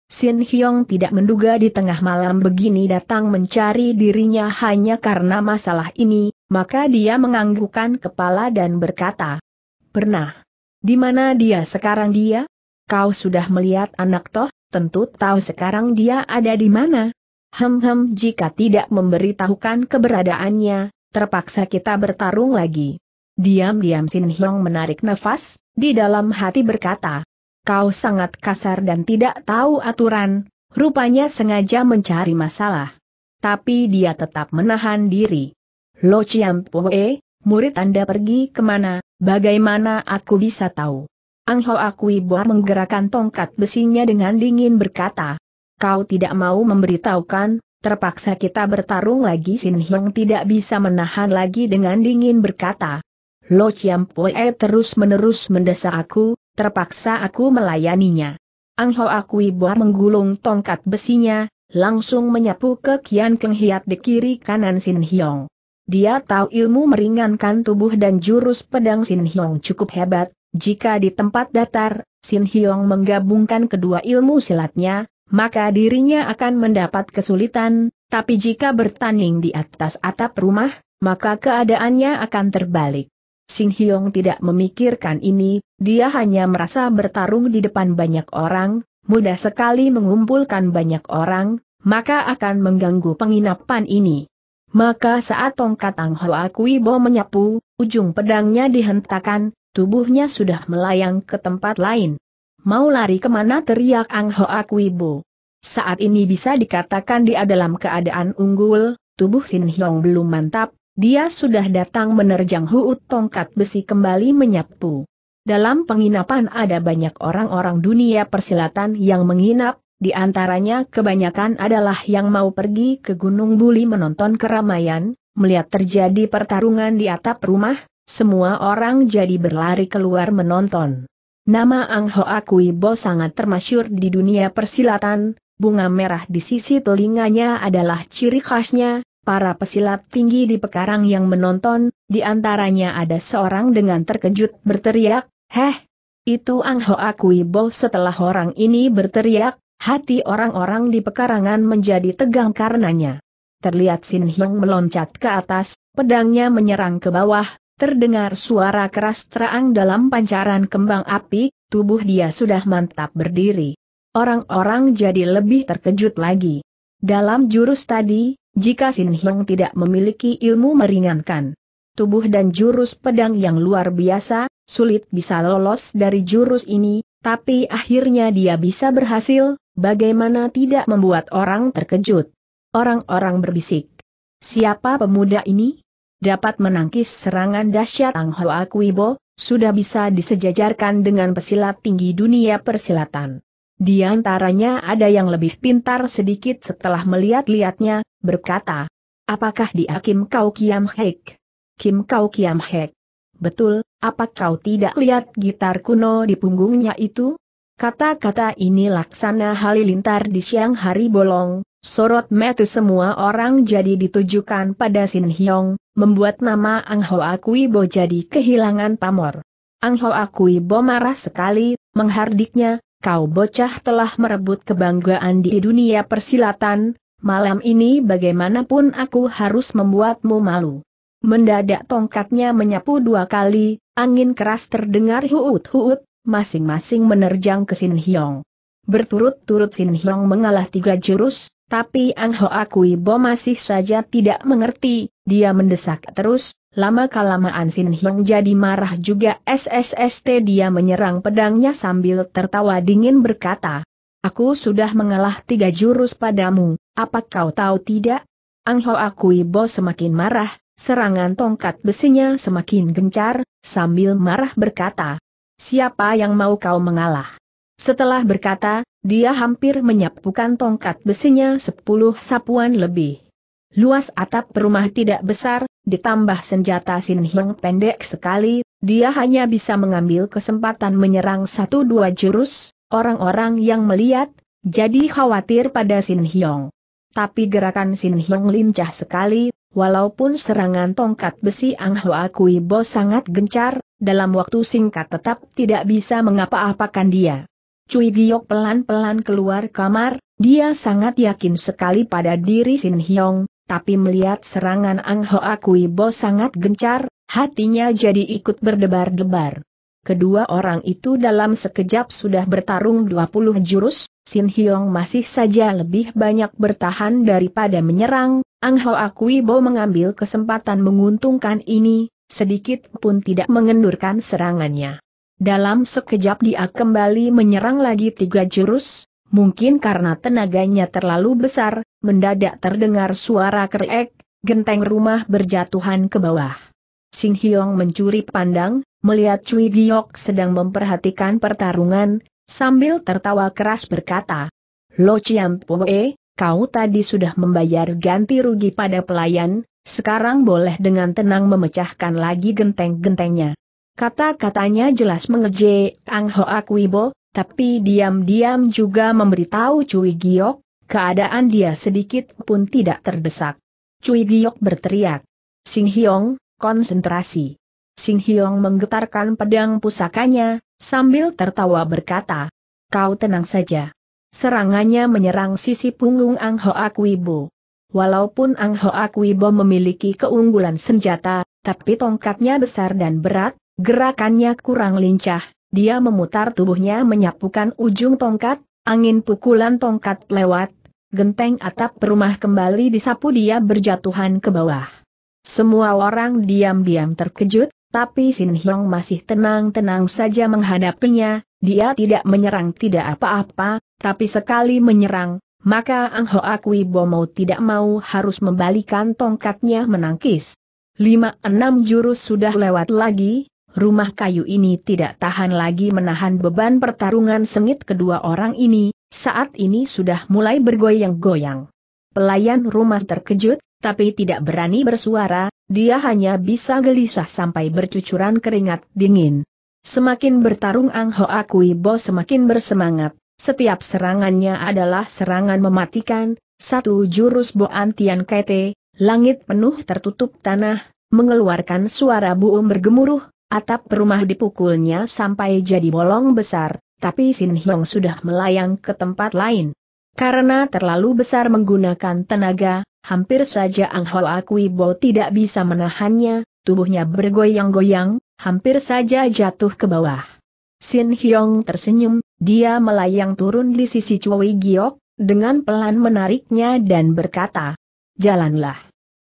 Sin Hyong tidak menduga di tengah malam begini datang mencari dirinya hanya karena masalah ini, maka dia menganggukkan kepala dan berkata, Pernah. Di mana dia sekarang dia? Kau sudah melihat anak toh, tentu tahu sekarang dia ada di mana. Hem-hem jika tidak memberitahukan keberadaannya, terpaksa kita bertarung lagi. Diam-diam Sin Hyong menarik nafas, di dalam hati berkata, kau sangat kasar dan tidak tahu aturan, rupanya sengaja mencari masalah. Tapi dia tetap menahan diri. Lo Chiam Poe, murid Anda pergi kemana, bagaimana aku bisa tahu? Ang Ho Akuibo menggerakkan tongkat besinya dengan dingin berkata, Kau tidak mau memberitahukan, terpaksa kita bertarung lagi Sin Hyung tidak bisa menahan lagi dengan dingin berkata, Lo Chiam Poe terus menerus mendesak aku, terpaksa aku melayaninya. Ang Ho Akui Boa menggulung tongkat besinya, langsung menyapu ke Kian Keng Hiat di kiri kanan Sin Hiong. Dia tahu ilmu meringankan tubuh dan jurus pedang Sin Hiong cukup hebat, jika di tempat datar, Sin Hiong menggabungkan kedua ilmu silatnya, maka dirinya akan mendapat kesulitan, tapi jika bertanding di atas atap rumah, maka keadaannya akan terbalik. Sing Hyong tidak memikirkan ini, dia hanya merasa bertarung di depan banyak orang, mudah sekali mengumpulkan banyak orang, maka akan mengganggu penginapan ini. Maka saat tongkat Ang Hoa Kui Bo menyapu, ujung pedangnya dihentakan, tubuhnya sudah melayang ke tempat lain. Mau lari kemana teriak Ang Hoa Kui Bo. Saat ini bisa dikatakan dia dalam keadaan unggul, tubuh Sin Hyong belum mantap, dia sudah datang menerjang huut tongkat besi kembali menyapu. Dalam penginapan ada banyak orang-orang dunia persilatan yang menginap, di antaranya kebanyakan adalah yang mau pergi ke Gunung Buli menonton keramaian, melihat terjadi pertarungan di atap rumah, semua orang jadi berlari keluar menonton. Nama Ang Ho Akui Bo sangat termasyur di dunia persilatan, bunga merah di sisi telinganya adalah ciri khasnya, para pesilat tinggi di pekarang yang menonton, di antaranya ada seorang dengan terkejut berteriak, Heh, itu Ang Ho Akui Bo setelah orang ini berteriak, hati orang-orang di pekarangan menjadi tegang karenanya. Terlihat Sin hyung meloncat ke atas, pedangnya menyerang ke bawah, Terdengar suara keras terang dalam pancaran kembang api, tubuh dia sudah mantap berdiri. Orang-orang jadi lebih terkejut lagi. Dalam jurus tadi, jika Sin Hyung tidak memiliki ilmu meringankan tubuh dan jurus pedang yang luar biasa, sulit bisa lolos dari jurus ini, tapi akhirnya dia bisa berhasil, bagaimana tidak membuat orang terkejut. Orang-orang berbisik. Siapa pemuda ini? Dapat menangkis serangan dahsyat Ang Hoa Kuibo, sudah bisa disejajarkan dengan pesilat tinggi dunia persilatan. Di antaranya ada yang lebih pintar sedikit setelah melihat-lihatnya, berkata, Apakah dia Kim Kau Kiam Hek? Kim Kau Kiam Hek. Betul, apa kau tidak lihat gitar kuno di punggungnya itu? Kata-kata ini laksana halilintar di siang hari bolong, sorot mata semua orang jadi ditujukan pada Sin Hyong, membuat nama Ang Ho Bo jadi kehilangan pamor. Ang Ho Bo marah sekali, menghardiknya, kau bocah telah merebut kebanggaan di dunia persilatan, Malam ini bagaimanapun aku harus membuatmu malu. Mendadak tongkatnya menyapu dua kali, angin keras terdengar huut-huut, masing-masing menerjang ke Sin Hyong. Berturut-turut Sin Hyong mengalah tiga jurus, tapi Ang ho akui Bo masih saja tidak mengerti, dia mendesak terus, lama-kelamaan Sin Hyong jadi marah juga SSST dia menyerang pedangnya sambil tertawa dingin berkata, Aku sudah mengalah tiga jurus padamu, apa kau tahu tidak? Ang Ho Akui Bo semakin marah, serangan tongkat besinya semakin gencar, sambil marah berkata, Siapa yang mau kau mengalah? Setelah berkata, dia hampir menyapukan tongkat besinya sepuluh sapuan lebih. Luas atap rumah tidak besar, ditambah senjata Sin Hyung pendek sekali, dia hanya bisa mengambil kesempatan menyerang satu dua jurus, orang-orang yang melihat, jadi khawatir pada Sin Hyong. Tapi gerakan Sin Hyong lincah sekali, walaupun serangan tongkat besi Ang Hoa Kui Bo sangat gencar, dalam waktu singkat tetap tidak bisa mengapa-apakan dia. Cui Giok pelan-pelan keluar kamar, dia sangat yakin sekali pada diri Sin Hyong, tapi melihat serangan Ang Hoa Kui Bo sangat gencar, hatinya jadi ikut berdebar-debar. Kedua orang itu dalam sekejap sudah bertarung 20 jurus, Sin Hyong masih saja lebih banyak bertahan daripada menyerang, Ang Ho Bo mengambil kesempatan menguntungkan ini, sedikit pun tidak mengendurkan serangannya. Dalam sekejap dia kembali menyerang lagi tiga jurus, mungkin karena tenaganya terlalu besar, mendadak terdengar suara kerek, genteng rumah berjatuhan ke bawah. Sin Hyong mencuri pandang, melihat Cui Giok sedang memperhatikan pertarungan, sambil tertawa keras berkata, Lo Chiam Poe, kau tadi sudah membayar ganti rugi pada pelayan, sekarang boleh dengan tenang memecahkan lagi genteng-gentengnya. Kata-katanya jelas mengeje Ang Hoak Wibo, tapi diam-diam juga memberitahu Cui Giok, keadaan dia sedikit pun tidak terdesak. Cui Giok berteriak, Sing Hiong, konsentrasi. Sing Hyong menggetarkan pedang pusakanya, sambil tertawa berkata, Kau tenang saja. Serangannya menyerang sisi punggung Ang Ho Walaupun Ang Ho memiliki keunggulan senjata, tapi tongkatnya besar dan berat, gerakannya kurang lincah, dia memutar tubuhnya menyapukan ujung tongkat, angin pukulan tongkat lewat, genteng atap perumah kembali disapu dia berjatuhan ke bawah. Semua orang diam-diam terkejut, tapi Sin Hyong masih tenang-tenang saja menghadapinya, dia tidak menyerang tidak apa-apa, tapi sekali menyerang, maka Ang Hoa Bo Bomo tidak mau harus membalikan tongkatnya menangkis. Lima enam jurus sudah lewat lagi, rumah kayu ini tidak tahan lagi menahan beban pertarungan sengit kedua orang ini, saat ini sudah mulai bergoyang-goyang. Pelayan rumah terkejut, tapi tidak berani bersuara, dia hanya bisa gelisah sampai bercucuran keringat dingin. Semakin bertarung Ang Ho akui, Bo semakin bersemangat, setiap serangannya adalah serangan mematikan, satu jurus Bo Antian Kete, langit penuh tertutup tanah, mengeluarkan suara buum bergemuruh, atap rumah dipukulnya sampai jadi bolong besar, tapi Sin Hyong sudah melayang ke tempat lain. Karena terlalu besar menggunakan tenaga, Hampir saja Ang Hoa Kuibo tidak bisa menahannya, tubuhnya bergoyang-goyang, hampir saja jatuh ke bawah. Sin Hyong tersenyum, dia melayang turun di sisi Cui Giok, dengan pelan menariknya dan berkata, Jalanlah.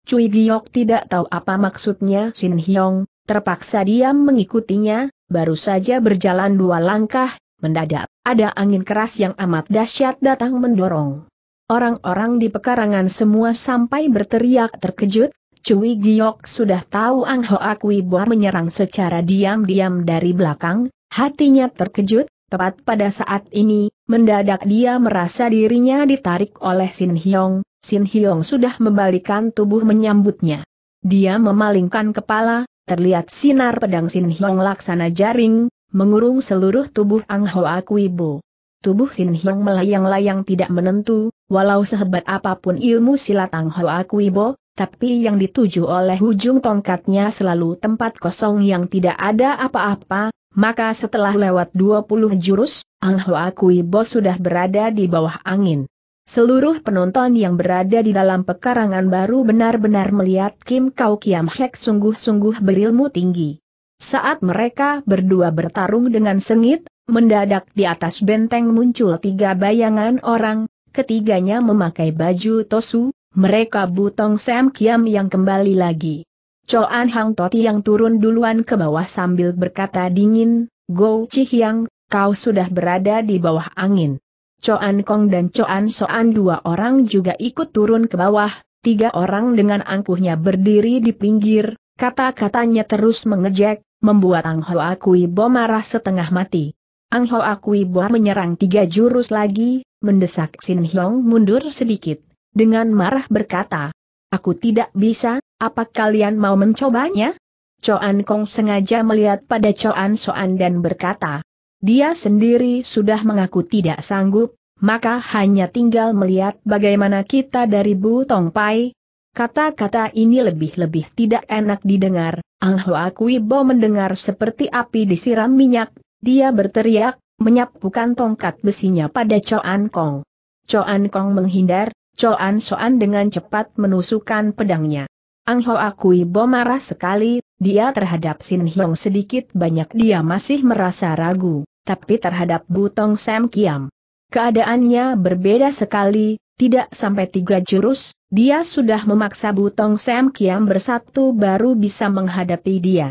Cui Giok tidak tahu apa maksudnya Sin Hyong, terpaksa diam mengikutinya, baru saja berjalan dua langkah, mendadak, ada angin keras yang amat dahsyat datang mendorong. Orang-orang di pekarangan semua sampai berteriak terkejut, Cui Giok sudah tahu Ang Ho Kui Boa menyerang secara diam-diam dari belakang, hatinya terkejut, tepat pada saat ini, mendadak dia merasa dirinya ditarik oleh Sin Hyong, Sin Hyong sudah membalikan tubuh menyambutnya. Dia memalingkan kepala, terlihat sinar pedang Sin Hyong laksana jaring, mengurung seluruh tubuh Ang Ho Kui Bo tubuh Sin Hyung melayang-layang tidak menentu, walau sehebat apapun ilmu silat Ang Hoa Kuibo, tapi yang dituju oleh ujung tongkatnya selalu tempat kosong yang tidak ada apa-apa, maka setelah lewat 20 jurus, Ang Hoa Kuibo sudah berada di bawah angin. Seluruh penonton yang berada di dalam pekarangan baru benar-benar melihat Kim Kau Kiam Hek sungguh-sungguh berilmu tinggi. Saat mereka berdua bertarung dengan sengit, Mendadak di atas benteng muncul tiga bayangan orang, ketiganya memakai baju tosu, mereka butong Sam Kiam yang kembali lagi. Choan Hang Toti yang turun duluan ke bawah sambil berkata dingin, Go Hyang, kau sudah berada di bawah angin. Choan Kong dan Choan Soan dua orang juga ikut turun ke bawah, tiga orang dengan angkuhnya berdiri di pinggir, kata-katanya terus mengejek, membuat Ang Hoa Kui Bo marah setengah mati. Ang Ho akui Boa menyerang tiga jurus lagi, mendesak Sin Hyong mundur sedikit, dengan marah berkata, Aku tidak bisa, apa kalian mau mencobanya? Choan Kong sengaja melihat pada Choan Soan dan berkata, dia sendiri sudah mengaku tidak sanggup, maka hanya tinggal melihat bagaimana kita dari Bu Tong Pai. Kata-kata ini lebih-lebih tidak enak didengar, Ang Hoa Kui Bo mendengar seperti api disiram minyak, dia berteriak, menyapukan tongkat besinya pada Choan Kong. Choan Kong menghindar, Choan Soan dengan cepat menusukkan pedangnya. Ang Ho Akui Bo marah sekali, dia terhadap Sin Hyong sedikit banyak dia masih merasa ragu, tapi terhadap Butong Sam Kiam. Keadaannya berbeda sekali, tidak sampai tiga jurus, dia sudah memaksa Butong Sam Kiam bersatu baru bisa menghadapi dia.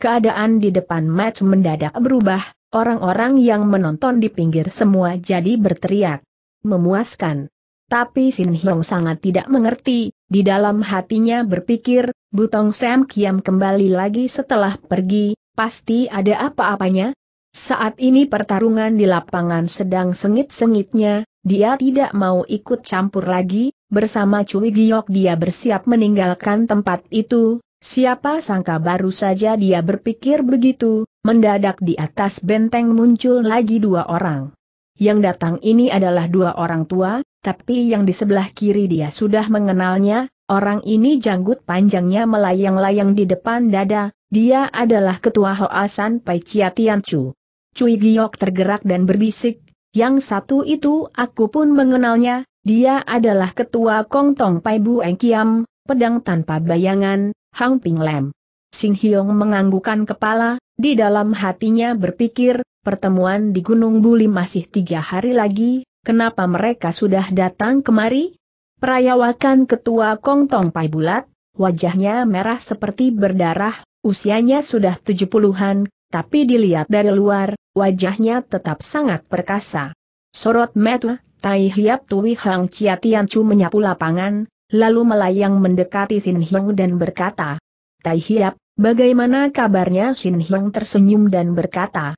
Keadaan di depan match mendadak berubah, orang-orang yang menonton di pinggir semua jadi berteriak. Memuaskan. Tapi Sin Hyong sangat tidak mengerti, di dalam hatinya berpikir, Butong Sam Kiam kembali lagi setelah pergi, pasti ada apa-apanya. Saat ini pertarungan di lapangan sedang sengit-sengitnya, dia tidak mau ikut campur lagi, bersama Cui Giok dia bersiap meninggalkan tempat itu, Siapa sangka baru saja dia berpikir begitu, mendadak di atas benteng muncul lagi dua orang. Yang datang ini adalah dua orang tua, tapi yang di sebelah kiri dia sudah mengenalnya, orang ini janggut panjangnya melayang-layang di depan dada, dia adalah ketua Hoasan Pai Chia Chu. Cui Giok tergerak dan berbisik, yang satu itu aku pun mengenalnya, dia adalah ketua Kongtong Pai Bu Kiam, pedang tanpa bayangan, Hang Ping Lam. Sing Hiong menganggukan kepala, di dalam hatinya berpikir, pertemuan di Gunung Buli masih tiga hari lagi, kenapa mereka sudah datang kemari? Perayawakan ketua Kong Tong Pai Bulat, wajahnya merah seperti berdarah, usianya sudah tujuh puluhan, tapi dilihat dari luar, wajahnya tetap sangat perkasa. Sorot mata, Tai Hiap Tui Hang Chia Tian Chu menyapu lapangan, lalu melayang mendekati Sin Hyong dan berkata, Tai Hiap, bagaimana kabarnya Sin Hyong tersenyum dan berkata,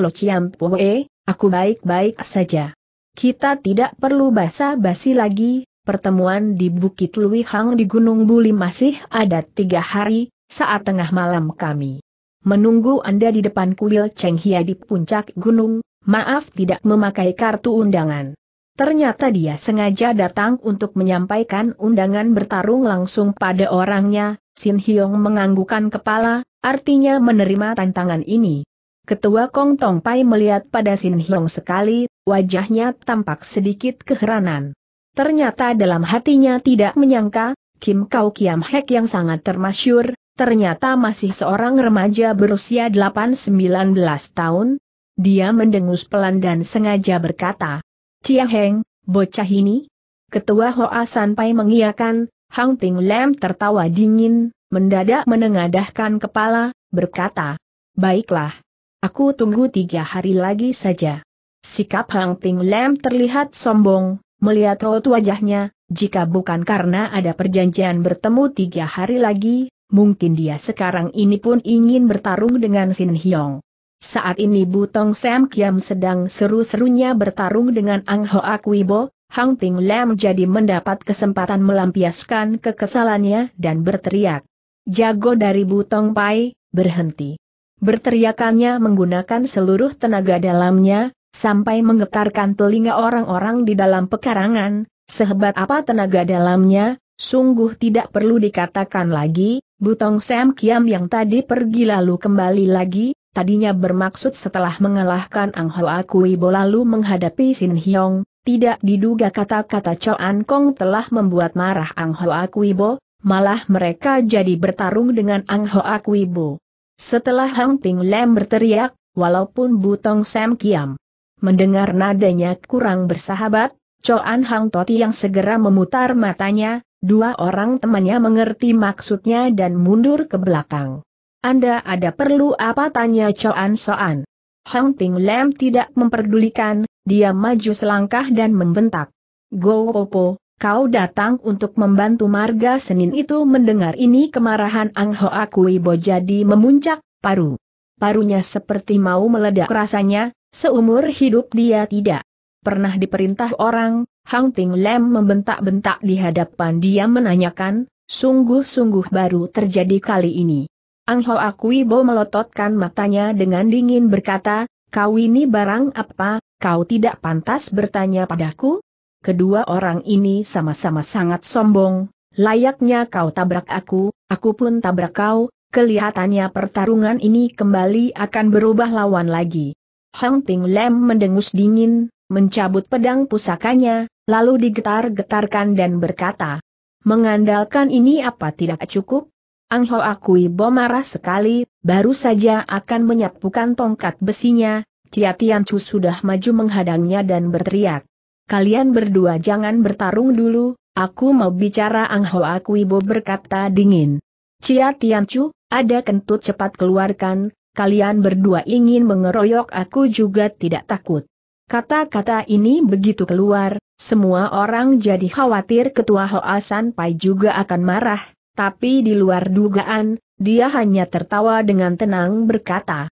Lo Ciam Pue, aku baik-baik saja. Kita tidak perlu basa-basi lagi, pertemuan di Bukit Lui Hang di Gunung Buli masih ada tiga hari, saat tengah malam kami. Menunggu Anda di depan kuil Cheng Hia di puncak gunung, maaf tidak memakai kartu undangan. Ternyata dia sengaja datang untuk menyampaikan undangan bertarung langsung pada orangnya, Sin Hyong menganggukan kepala, artinya menerima tantangan ini. Ketua Kong Tong Pai melihat pada Sin Hyong sekali, wajahnya tampak sedikit keheranan. Ternyata dalam hatinya tidak menyangka, Kim Kau Kiam Hek yang sangat termasyur, ternyata masih seorang remaja berusia 8-19 tahun. Dia mendengus pelan dan sengaja berkata, Cia Heng, bocah ini? Ketua Hoa Sanpai mengiakan, Hang Ting Lam tertawa dingin, mendadak menengadahkan kepala, berkata, Baiklah. Aku tunggu tiga hari lagi saja. Sikap Hang Ting Lam terlihat sombong, melihat raut wajahnya, jika bukan karena ada perjanjian bertemu tiga hari lagi, mungkin dia sekarang ini pun ingin bertarung dengan Sin Hyong. Saat ini Butong Sam Kiam sedang seru-serunya bertarung dengan Ang Ho Akwibo, Hang Ting Lam jadi mendapat kesempatan melampiaskan kekesalannya dan berteriak. Jago dari Butong Pai, berhenti. Berteriakannya menggunakan seluruh tenaga dalamnya, sampai menggetarkan telinga orang-orang di dalam pekarangan, sehebat apa tenaga dalamnya, sungguh tidak perlu dikatakan lagi, Butong Sam Kiam yang tadi pergi lalu kembali lagi, tadinya bermaksud setelah mengalahkan Ang Hoa Kui Bo lalu menghadapi Sin Hyong, tidak diduga kata-kata An Kong telah membuat marah Ang Hoa Kui Bo, malah mereka jadi bertarung dengan Ang Hoa Kui Bo. Setelah Hang Ting Lam berteriak, walaupun Butong Sam Kiam mendengar nadanya kurang bersahabat, An Hang Toti yang segera memutar matanya, dua orang temannya mengerti maksudnya dan mundur ke belakang. Anda ada perlu apa tanya Choan Soan? Hong Ting Lam tidak memperdulikan, dia maju selangkah dan membentak. Go Popo, kau datang untuk membantu marga Senin itu mendengar ini kemarahan Ang Hoa Kui jadi memuncak, paru. Parunya seperti mau meledak rasanya, seumur hidup dia tidak pernah diperintah orang, Hang Ting Lam membentak-bentak di hadapan dia menanyakan, sungguh-sungguh baru terjadi kali ini. Ang Ho Akuibo melototkan matanya dengan dingin berkata, kau ini barang apa, kau tidak pantas bertanya padaku? Kedua orang ini sama-sama sangat sombong, layaknya kau tabrak aku, aku pun tabrak kau, kelihatannya pertarungan ini kembali akan berubah lawan lagi. Hang Ping Lem mendengus dingin, mencabut pedang pusakanya, lalu digetar-getarkan dan berkata, Mengandalkan ini apa tidak cukup? Ang Ho Akui Bo marah sekali, baru saja akan menyapukan tongkat besinya, Cia Tian Chu sudah maju menghadangnya dan berteriak. Kalian berdua jangan bertarung dulu, aku mau bicara Ang Ho Akui Bo berkata dingin. Cia Tian Chu, ada kentut cepat keluarkan, kalian berdua ingin mengeroyok aku juga tidak takut. Kata-kata ini begitu keluar, semua orang jadi khawatir ketua Hoa San Pai juga akan marah, tapi di luar dugaan, dia hanya tertawa dengan tenang berkata,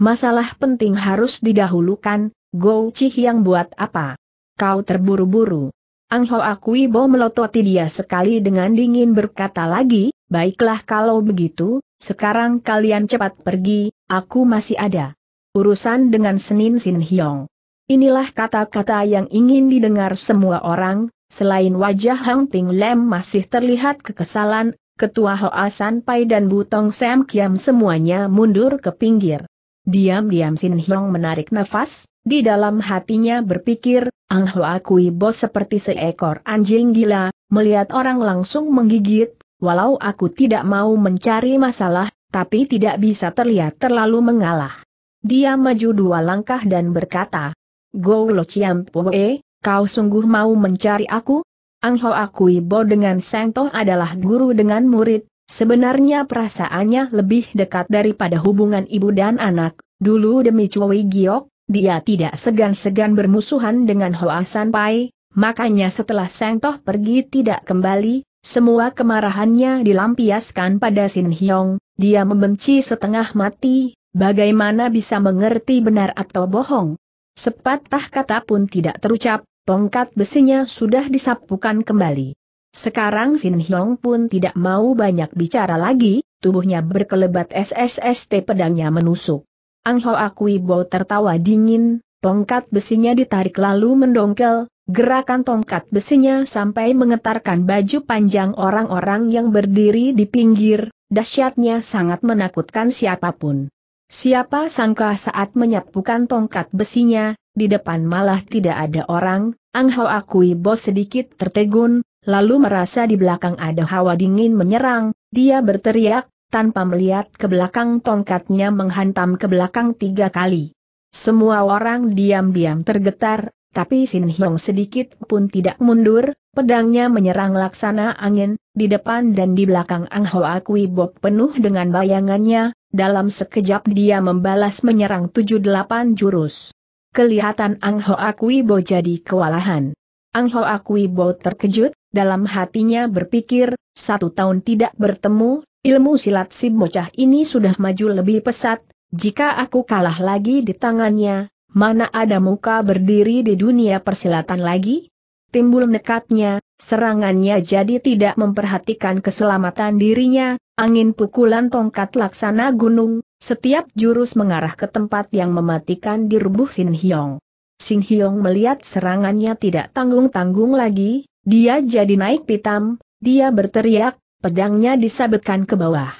Masalah penting harus didahulukan, Go Chih yang buat apa? Kau terburu-buru. Ang Ho Akuibo melototi dia sekali dengan dingin berkata lagi, baiklah kalau begitu, sekarang kalian cepat pergi, aku masih ada. Urusan dengan Senin Sin Hyong. Inilah kata-kata yang ingin didengar semua orang, selain wajah Hang Ting Lem masih terlihat kekesalan, Ketua Hoa San Pai dan Butong Sam Kiam semuanya mundur ke pinggir. Diam-diam Sin Hiong menarik nafas, di dalam hatinya berpikir, Ang Hoa Kui Bos seperti seekor anjing gila, melihat orang langsung menggigit, walau aku tidak mau mencari masalah, tapi tidak bisa terlihat terlalu mengalah. Dia maju dua langkah dan berkata, Go Lo Chiam Pue, kau sungguh mau mencari aku? Ang Ho Akui Bo dengan Seng Toh adalah guru dengan murid, sebenarnya perasaannya lebih dekat daripada hubungan ibu dan anak, dulu demi Cui Giok, dia tidak segan-segan bermusuhan dengan Hoa San Pai, makanya setelah Seng Toh pergi tidak kembali, semua kemarahannya dilampiaskan pada Sin Hyong, dia membenci setengah mati, bagaimana bisa mengerti benar atau bohong. Sepatah kata pun tidak terucap, tongkat besinya sudah disapukan kembali. Sekarang Sin Hyong pun tidak mau banyak bicara lagi, tubuhnya berkelebat SSST pedangnya menusuk. Ang Ho Akui Bo tertawa dingin, tongkat besinya ditarik lalu mendongkel, gerakan tongkat besinya sampai mengetarkan baju panjang orang-orang yang berdiri di pinggir, dahsyatnya sangat menakutkan siapapun. Siapa sangka saat menyapukan tongkat besinya, di depan malah tidak ada orang, Ang Ho Akui Bos sedikit tertegun, lalu merasa di belakang ada hawa dingin menyerang, dia berteriak, tanpa melihat ke belakang tongkatnya menghantam ke belakang tiga kali. Semua orang diam-diam tergetar, tapi Sin Hyong sedikit pun tidak mundur, pedangnya menyerang laksana angin, di depan dan di belakang Ang Hoa Kui Bob penuh dengan bayangannya, dalam sekejap dia membalas menyerang tujuh delapan jurus. Kelihatan Ang Akui Bo jadi kewalahan. Ang Akui Bo terkejut, dalam hatinya berpikir, satu tahun tidak bertemu, ilmu silat si bocah ini sudah maju lebih pesat, jika aku kalah lagi di tangannya, mana ada muka berdiri di dunia persilatan lagi? Timbul nekatnya, Serangannya jadi tidak memperhatikan keselamatan dirinya, angin pukulan tongkat laksana gunung, setiap jurus mengarah ke tempat yang mematikan di rubuh Sin Hyong. Sin Hyong melihat serangannya tidak tanggung-tanggung lagi, dia jadi naik pitam, dia berteriak, pedangnya disabetkan ke bawah.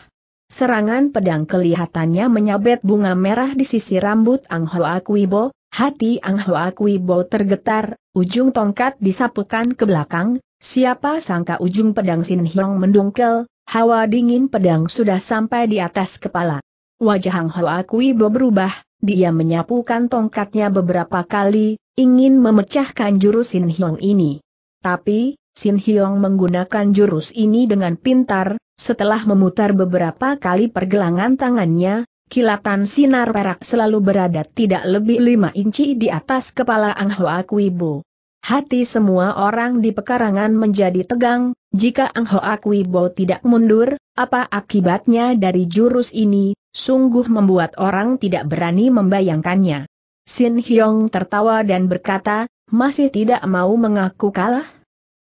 Serangan pedang kelihatannya menyabet bunga merah di sisi rambut Ang Hoa Kuibo, Hati Ang Hoa Kui Bo tergetar, ujung tongkat disapukan ke belakang, siapa sangka ujung pedang Sin Hiong mendungkel, hawa dingin pedang sudah sampai di atas kepala. Wajah Ang Hoa Kui Bo berubah, dia menyapukan tongkatnya beberapa kali, ingin memecahkan jurus Sin Hiong ini. Tapi, Sin Hiong menggunakan jurus ini dengan pintar, setelah memutar beberapa kali pergelangan tangannya, kilatan sinar perak selalu berada tidak lebih lima inci di atas kepala Ang Hoa Kuibo. Hati semua orang di pekarangan menjadi tegang, jika Ang Hoa Kuibo tidak mundur, apa akibatnya dari jurus ini, sungguh membuat orang tidak berani membayangkannya. Sin Hyong tertawa dan berkata, masih tidak mau mengaku kalah?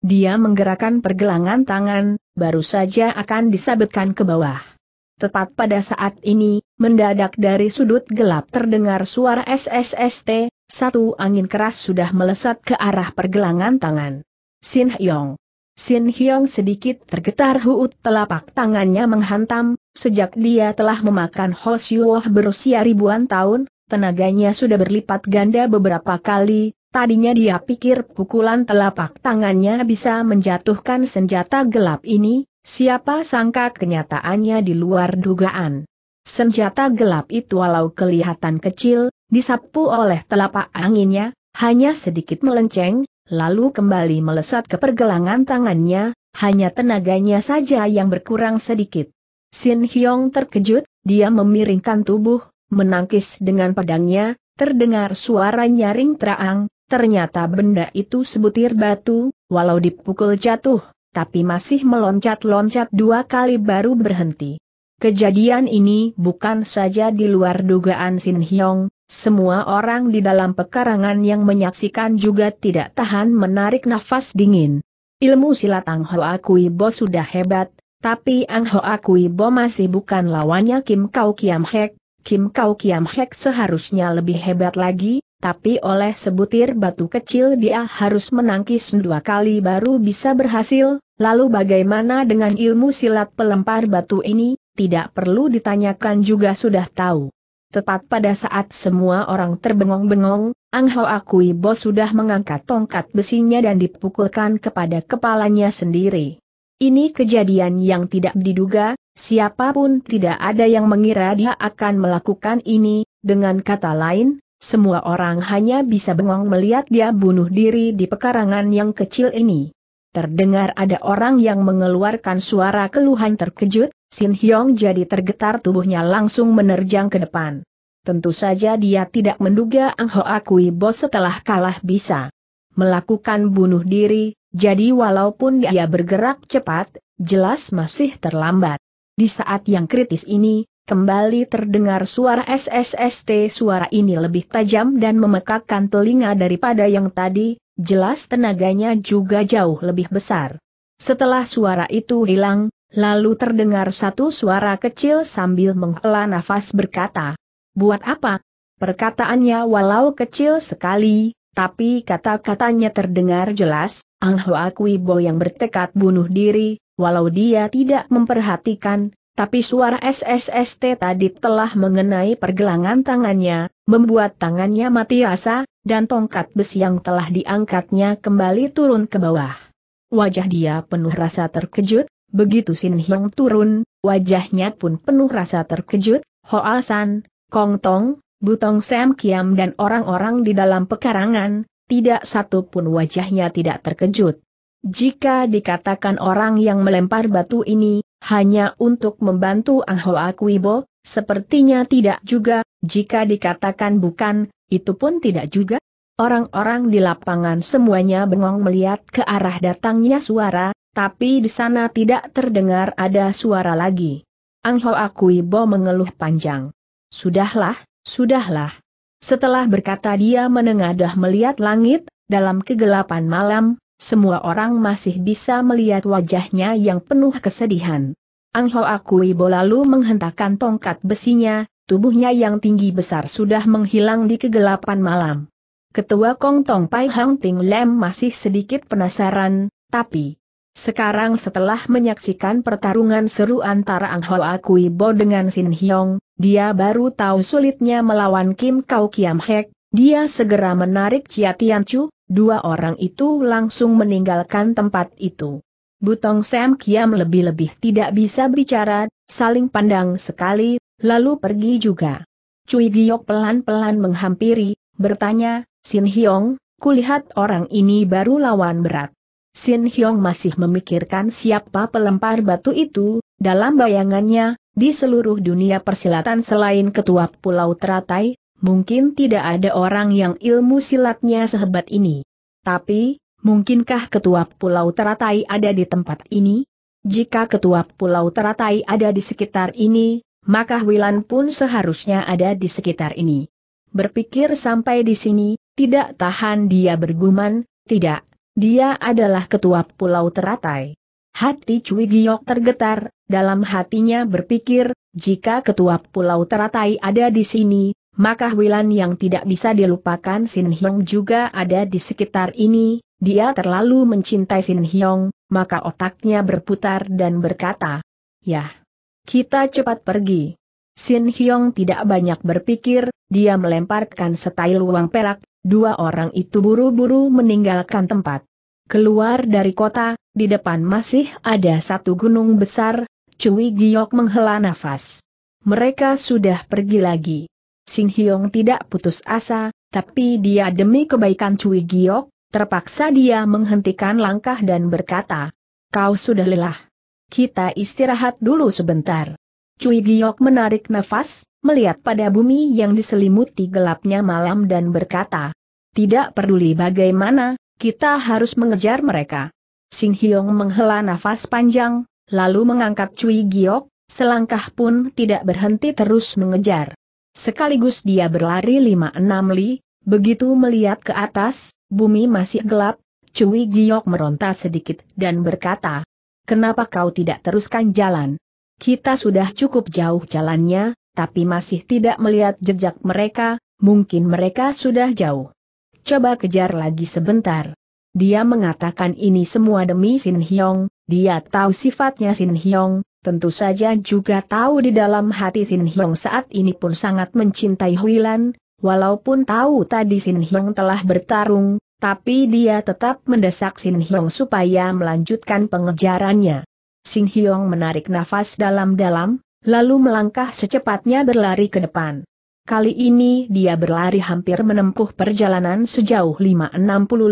Dia menggerakkan pergelangan tangan, baru saja akan disabetkan ke bawah. Tepat pada saat ini, Mendadak dari sudut gelap terdengar suara SSST, satu angin keras sudah melesat ke arah pergelangan tangan. Sin Hyong. Sin Hyong sedikit tergetar huut telapak tangannya menghantam, sejak dia telah memakan Ho berusia ribuan tahun, tenaganya sudah berlipat ganda beberapa kali, tadinya dia pikir pukulan telapak tangannya bisa menjatuhkan senjata gelap ini, siapa sangka kenyataannya di luar dugaan. Senjata gelap itu walau kelihatan kecil, disapu oleh telapak anginnya, hanya sedikit melenceng, lalu kembali melesat ke pergelangan tangannya, hanya tenaganya saja yang berkurang sedikit. Sin Hyong terkejut, dia memiringkan tubuh, menangkis dengan pedangnya, terdengar suara nyaring terang, ternyata benda itu sebutir batu, walau dipukul jatuh, tapi masih meloncat-loncat dua kali baru berhenti. Kejadian ini bukan saja di luar dugaan Sin Hyong, semua orang di dalam pekarangan yang menyaksikan juga tidak tahan menarik nafas dingin. Ilmu silat Ang Ho Kui Bo sudah hebat, tapi Ang Ho Kui Bo masih bukan lawannya Kim Kau Kiam Hek. Kim Kau Kiam Hek seharusnya lebih hebat lagi, tapi oleh sebutir batu kecil dia harus menangkis dua kali baru bisa berhasil, lalu bagaimana dengan ilmu silat pelempar batu ini? tidak perlu ditanyakan juga sudah tahu. Tepat pada saat semua orang terbengong-bengong, Ang Ho Akui bos sudah mengangkat tongkat besinya dan dipukulkan kepada kepalanya sendiri. Ini kejadian yang tidak diduga, siapapun tidak ada yang mengira dia akan melakukan ini, dengan kata lain, semua orang hanya bisa bengong melihat dia bunuh diri di pekarangan yang kecil ini. Terdengar ada orang yang mengeluarkan suara keluhan terkejut, Sin Hyong jadi tergetar tubuhnya langsung menerjang ke depan. Tentu saja dia tidak menduga Ang Ho akui bos setelah kalah bisa melakukan bunuh diri, jadi walaupun dia bergerak cepat, jelas masih terlambat. Di saat yang kritis ini, kembali terdengar suara SSST suara ini lebih tajam dan memekakkan telinga daripada yang tadi, jelas tenaganya juga jauh lebih besar. Setelah suara itu hilang, Lalu terdengar satu suara kecil sambil menghela nafas berkata, Buat apa? Perkataannya walau kecil sekali, tapi kata-katanya terdengar jelas, Ang Hoa Kui Bo yang bertekad bunuh diri, walau dia tidak memperhatikan, tapi suara SSST tadi telah mengenai pergelangan tangannya, membuat tangannya mati rasa, dan tongkat besi yang telah diangkatnya kembali turun ke bawah. Wajah dia penuh rasa terkejut, Begitu Sin Hyang turun, wajahnya pun penuh rasa terkejut, Hoa San, Kong Tong, Butong Sam Kiam dan orang-orang di dalam pekarangan, tidak satu pun wajahnya tidak terkejut. Jika dikatakan orang yang melempar batu ini, hanya untuk membantu Ang Hoa Kuibo, sepertinya tidak juga, jika dikatakan bukan, itu pun tidak juga. Orang-orang di lapangan semuanya bengong melihat ke arah datangnya suara, tapi di sana tidak terdengar ada suara lagi. Ang Ho Akui Bo mengeluh panjang. Sudahlah, sudahlah. Setelah berkata dia menengadah melihat langit, dalam kegelapan malam, semua orang masih bisa melihat wajahnya yang penuh kesedihan. Ang Ho Akui Bo lalu menghentakkan tongkat besinya, tubuhnya yang tinggi besar sudah menghilang di kegelapan malam. Ketua Kong Tong Pai Hang Ting Lem masih sedikit penasaran, tapi sekarang setelah menyaksikan pertarungan seru antara Ang Hoa Kui Bo dengan Sin Hyong, dia baru tahu sulitnya melawan Kim Kau Kiam Hek, dia segera menarik Chia Tian Chu, dua orang itu langsung meninggalkan tempat itu. Butong Sam Kiam lebih-lebih tidak bisa bicara, saling pandang sekali, lalu pergi juga. Cui Giok pelan-pelan menghampiri, bertanya, Sin Hyong, kulihat orang ini baru lawan berat. Sin Hyong masih memikirkan siapa pelempar batu itu, dalam bayangannya, di seluruh dunia persilatan selain ketua Pulau Teratai, mungkin tidak ada orang yang ilmu silatnya sehebat ini. Tapi, mungkinkah ketua Pulau Teratai ada di tempat ini? Jika ketua Pulau Teratai ada di sekitar ini, maka Wilan pun seharusnya ada di sekitar ini. Berpikir sampai di sini, tidak tahan dia bergumam, tidak, dia adalah ketua pulau teratai. Hati Cui Giok tergetar, dalam hatinya berpikir, jika ketua pulau teratai ada di sini, maka Wilan yang tidak bisa dilupakan Sin Hyong juga ada di sekitar ini, dia terlalu mencintai Sin Hyong, maka otaknya berputar dan berkata, Yah, kita cepat pergi. Sin Hyong tidak banyak berpikir, dia melemparkan setail uang perak, Dua orang itu buru-buru meninggalkan tempat. Keluar dari kota, di depan masih ada satu gunung besar, Cui Giok menghela nafas. Mereka sudah pergi lagi. Sing Hyong tidak putus asa, tapi dia demi kebaikan Cui Giok, terpaksa dia menghentikan langkah dan berkata, Kau sudah lelah. Kita istirahat dulu sebentar. Cui Giok menarik nafas, melihat pada bumi yang diselimuti gelapnya malam dan berkata, Tidak peduli bagaimana, kita harus mengejar mereka. Sing Hyong menghela nafas panjang, lalu mengangkat Cui Giok, selangkah pun tidak berhenti terus mengejar. Sekaligus dia berlari lima enam li, begitu melihat ke atas, bumi masih gelap, Cui Giok meronta sedikit dan berkata, Kenapa kau tidak teruskan jalan? Kita sudah cukup jauh jalannya, tapi masih tidak melihat jejak mereka, mungkin mereka sudah jauh. Coba kejar lagi sebentar. Dia mengatakan ini semua demi Sin Hyong, dia tahu sifatnya Sin Hyong, tentu saja juga tahu di dalam hati Sin Hyong saat ini pun sangat mencintai Huilan, walaupun tahu tadi Sin Hyong telah bertarung, tapi dia tetap mendesak Sin Hyong supaya melanjutkan pengejarannya. Sing Hyong menarik nafas dalam-dalam, lalu melangkah secepatnya berlari ke depan. Kali ini dia berlari hampir menempuh perjalanan sejauh 560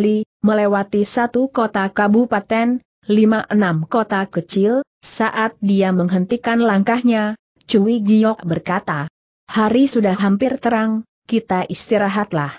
li, melewati satu kota kabupaten, 56 kota kecil, saat dia menghentikan langkahnya, Cui Giok berkata, Hari sudah hampir terang, kita istirahatlah.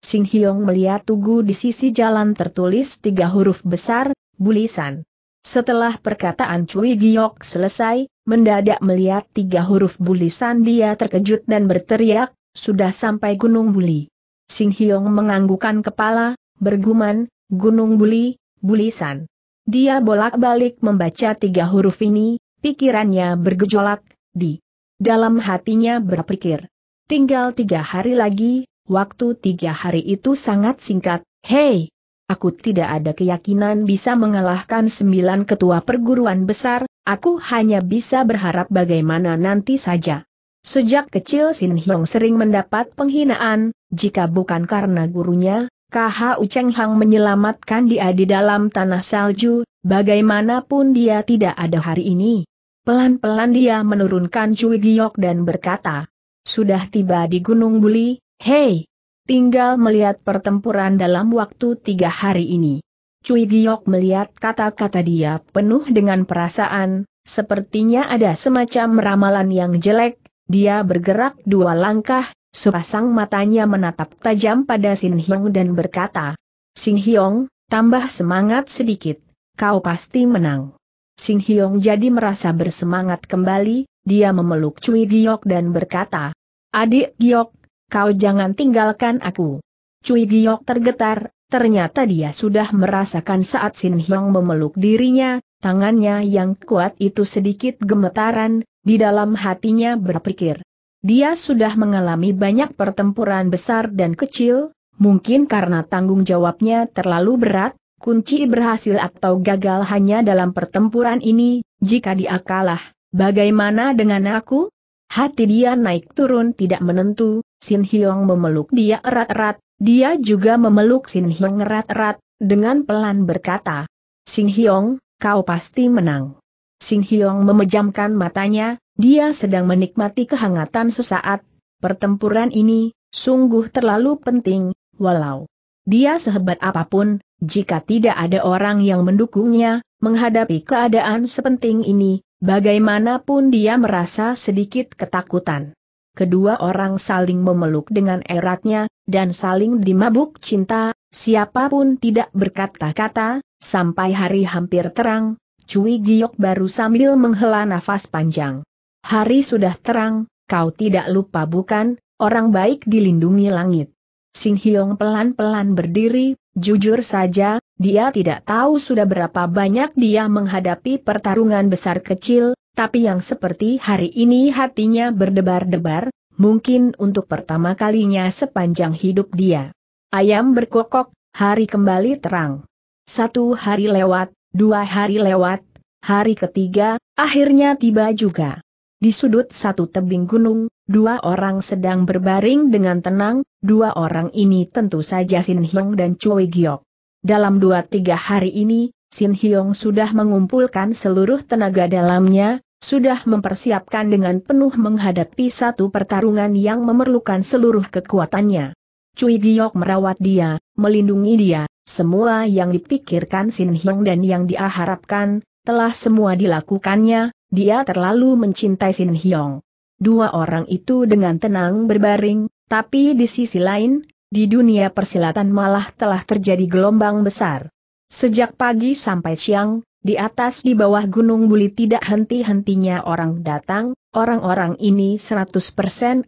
Sing Hyong melihat tugu di sisi jalan tertulis tiga huruf besar, bulisan. Setelah perkataan Cui Giok selesai, mendadak melihat tiga huruf bulisan dia terkejut dan berteriak, sudah sampai Gunung Buli. Sing Hyong menganggukan kepala, berguman, Gunung Buli, bulisan. Dia bolak-balik membaca tiga huruf ini, pikirannya bergejolak, di dalam hatinya berpikir. Tinggal tiga hari lagi, waktu tiga hari itu sangat singkat, hei, aku tidak ada keyakinan bisa mengalahkan sembilan ketua perguruan besar, aku hanya bisa berharap bagaimana nanti saja. Sejak kecil Sin Hyong sering mendapat penghinaan, jika bukan karena gurunya, KH Ucheng Hang menyelamatkan dia di dalam tanah salju, bagaimanapun dia tidak ada hari ini. Pelan-pelan dia menurunkan Cui Giok dan berkata, Sudah tiba di Gunung Buli, hei, Tinggal melihat pertempuran dalam waktu tiga hari ini. Cui Giok melihat kata-kata dia penuh dengan perasaan, sepertinya ada semacam ramalan yang jelek, dia bergerak dua langkah, sepasang matanya menatap tajam pada Sin Hyong dan berkata, Sin Hyong, tambah semangat sedikit, kau pasti menang. Sin Hyong jadi merasa bersemangat kembali, dia memeluk Cui Giok dan berkata, Adik Giok, kau jangan tinggalkan aku. Cui Giok tergetar, ternyata dia sudah merasakan saat Sin Hyong memeluk dirinya, tangannya yang kuat itu sedikit gemetaran, di dalam hatinya berpikir. Dia sudah mengalami banyak pertempuran besar dan kecil, mungkin karena tanggung jawabnya terlalu berat, kunci berhasil atau gagal hanya dalam pertempuran ini, jika dia kalah, bagaimana dengan aku? Hati dia naik turun tidak menentu, Sin Hyong memeluk dia erat-erat, dia juga memeluk Sin Hyong erat-erat, dengan pelan berkata, Sin Hyong, kau pasti menang. Sin Hyong memejamkan matanya, dia sedang menikmati kehangatan sesaat, pertempuran ini, sungguh terlalu penting, walau dia sehebat apapun, jika tidak ada orang yang mendukungnya, menghadapi keadaan sepenting ini, bagaimanapun dia merasa sedikit ketakutan kedua orang saling memeluk dengan eratnya, dan saling dimabuk cinta, siapapun tidak berkata-kata, sampai hari hampir terang, Cui Giok baru sambil menghela nafas panjang. Hari sudah terang, kau tidak lupa bukan, orang baik dilindungi langit. Sing Hyong pelan-pelan berdiri, jujur saja, dia tidak tahu sudah berapa banyak dia menghadapi pertarungan besar kecil, tapi yang seperti hari ini hatinya berdebar-debar, mungkin untuk pertama kalinya sepanjang hidup dia. Ayam berkokok, hari kembali terang. Satu hari lewat, dua hari lewat, hari ketiga, akhirnya tiba juga. Di sudut satu tebing gunung, dua orang sedang berbaring dengan tenang, dua orang ini tentu saja Sin Hyung dan Choi Giok. Dalam dua tiga hari ini, Sin Hyong sudah mengumpulkan seluruh tenaga dalamnya, sudah mempersiapkan dengan penuh menghadapi satu pertarungan yang memerlukan seluruh kekuatannya. Cui Giok merawat dia, melindungi dia, semua yang dipikirkan Sin Hyong dan yang dia harapkan, telah semua dilakukannya, dia terlalu mencintai Sin Hyong. Dua orang itu dengan tenang berbaring, tapi di sisi lain, di dunia persilatan malah telah terjadi gelombang besar. Sejak pagi sampai siang, di atas di bawah Gunung Buli tidak henti-hentinya orang datang, orang-orang ini 100%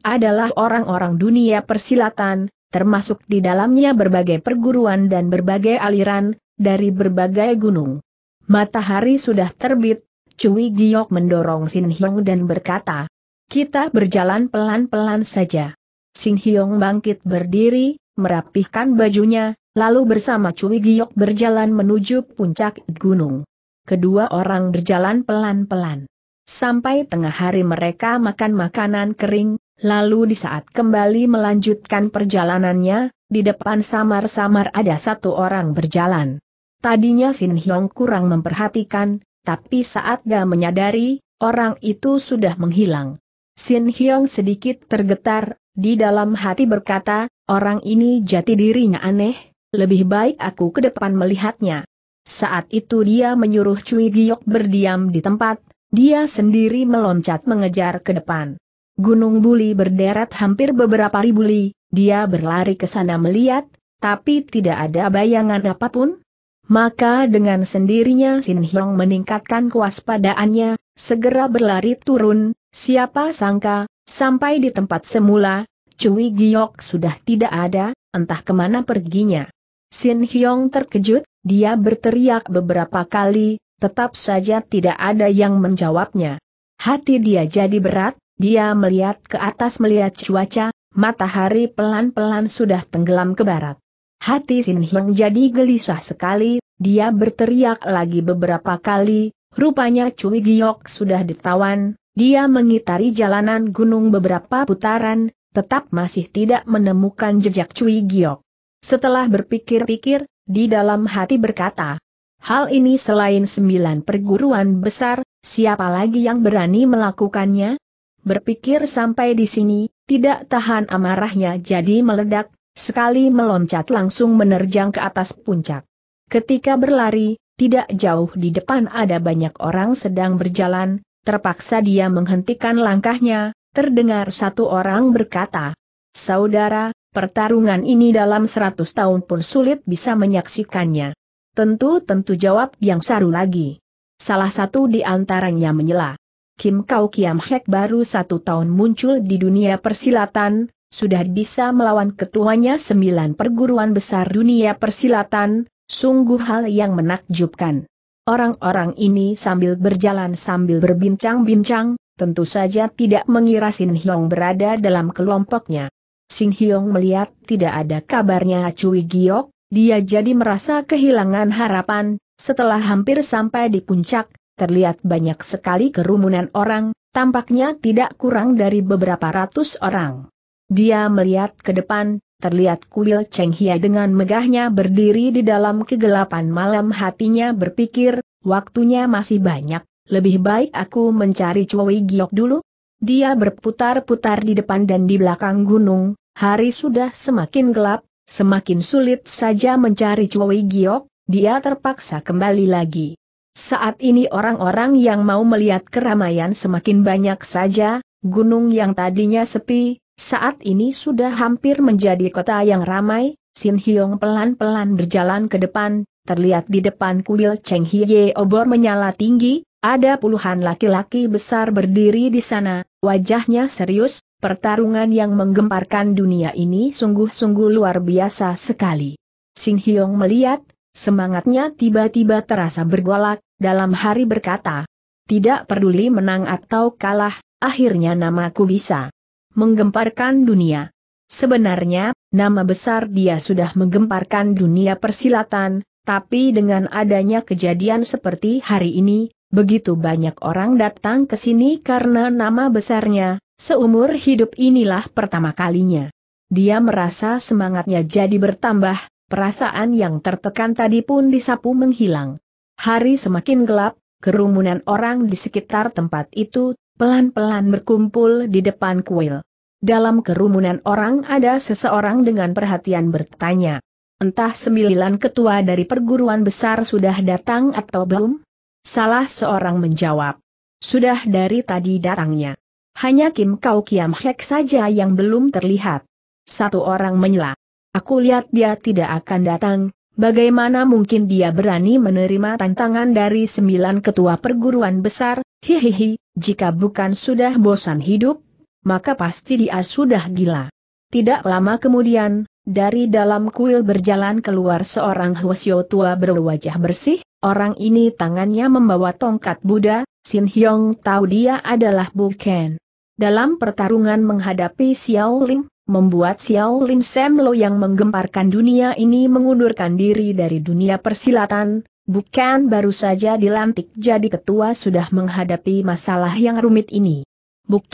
adalah orang-orang dunia persilatan, termasuk di dalamnya berbagai perguruan dan berbagai aliran, dari berbagai gunung. Matahari sudah terbit, Cui Giok mendorong Sin Hyong dan berkata, kita berjalan pelan-pelan saja. Sin Hyong bangkit berdiri, merapihkan bajunya, lalu bersama Cui Giok berjalan menuju puncak gunung. Kedua orang berjalan pelan-pelan. Sampai tengah hari mereka makan makanan kering, lalu di saat kembali melanjutkan perjalanannya, di depan samar-samar ada satu orang berjalan. Tadinya Sin Hyong kurang memperhatikan, tapi saat dia menyadari, orang itu sudah menghilang. Sin Hyong sedikit tergetar, di dalam hati berkata, Orang ini jati dirinya aneh, lebih baik aku ke depan melihatnya. Saat itu dia menyuruh Cui Giok berdiam di tempat, dia sendiri meloncat mengejar ke depan. Gunung Buli berderet hampir beberapa ribu li, dia berlari ke sana melihat, tapi tidak ada bayangan apapun, maka dengan sendirinya Sin Hyong meningkatkan kewaspadaannya, segera berlari turun, siapa sangka, sampai di tempat semula, Cui Giok sudah tidak ada, entah kemana perginya. Sin Hyong terkejut, dia berteriak beberapa kali, tetap saja tidak ada yang menjawabnya. Hati dia jadi berat, dia melihat ke atas melihat cuaca, matahari pelan-pelan sudah tenggelam ke barat. Hati Sin Hyong jadi gelisah sekali, dia berteriak lagi beberapa kali, rupanya Cui Giok sudah ditawan, dia mengitari jalanan gunung beberapa putaran, tetap masih tidak menemukan jejak Cui Giok. Setelah berpikir-pikir, di dalam hati berkata, Hal ini selain sembilan perguruan besar, siapa lagi yang berani melakukannya? Berpikir sampai di sini, tidak tahan amarahnya jadi meledak, sekali meloncat langsung menerjang ke atas puncak. Ketika berlari, tidak jauh di depan ada banyak orang sedang berjalan, terpaksa dia menghentikan langkahnya, terdengar satu orang berkata, Saudara, pertarungan ini dalam seratus tahun pun sulit bisa menyaksikannya. Tentu-tentu jawab yang saru lagi. Salah satu di antaranya menyela. Kim Kau Kiam Hek baru satu tahun muncul di dunia persilatan, sudah bisa melawan ketuanya sembilan perguruan besar dunia persilatan, sungguh hal yang menakjubkan. Orang-orang ini sambil berjalan sambil berbincang-bincang, tentu saja tidak mengira Sin Hyong berada dalam kelompoknya. Sin Hyong melihat tidak ada kabarnya Cui Giok, dia jadi merasa kehilangan harapan, setelah hampir sampai di puncak, terlihat banyak sekali kerumunan orang, tampaknya tidak kurang dari beberapa ratus orang. Dia melihat ke depan, terlihat kuil Cheng Hia dengan megahnya berdiri di dalam kegelapan malam hatinya berpikir, waktunya masih banyak, lebih baik aku mencari Cui Giok dulu. Dia berputar-putar di depan dan di belakang gunung, hari sudah semakin gelap, semakin sulit saja mencari Cui Giok, dia terpaksa kembali lagi. Saat ini orang-orang yang mau melihat keramaian semakin banyak saja, gunung yang tadinya sepi, saat ini sudah hampir menjadi kota yang ramai, Sin Hyong pelan-pelan berjalan ke depan, terlihat di depan kuil Cheng Hye obor menyala tinggi, ada puluhan laki-laki besar berdiri di sana, wajahnya serius, pertarungan yang menggemparkan dunia ini sungguh-sungguh luar biasa sekali. Sing Hyong melihat, semangatnya tiba-tiba terasa bergolak, dalam hari berkata, tidak peduli menang atau kalah, akhirnya namaku bisa menggemparkan dunia. Sebenarnya, nama besar dia sudah menggemparkan dunia persilatan, tapi dengan adanya kejadian seperti hari ini, begitu banyak orang datang ke sini karena nama besarnya, seumur hidup inilah pertama kalinya. Dia merasa semangatnya jadi bertambah, perasaan yang tertekan tadi pun disapu menghilang. Hari semakin gelap, kerumunan orang di sekitar tempat itu pelan-pelan berkumpul di depan kuil. Dalam kerumunan orang ada seseorang dengan perhatian bertanya. Entah sembilan ketua dari perguruan besar sudah datang atau belum? Salah seorang menjawab. Sudah dari tadi darangnya. Hanya Kim Kau Kiam Hek saja yang belum terlihat. Satu orang menyela. Aku lihat dia tidak akan datang, bagaimana mungkin dia berani menerima tantangan dari sembilan ketua perguruan besar, hihihi, jika bukan sudah bosan hidup, maka pasti dia sudah gila. Tidak lama kemudian, dari dalam kuil berjalan keluar seorang Hwasyo tua berwajah bersih, orang ini tangannya membawa tongkat Buddha, Sin Hyong tahu dia adalah bu ken. Dalam pertarungan menghadapi Xiao Lim, membuat Xiao Lim Semlo yang menggemparkan dunia ini mengundurkan diri dari dunia persilatan, bukan baru saja dilantik jadi ketua sudah menghadapi masalah yang rumit ini.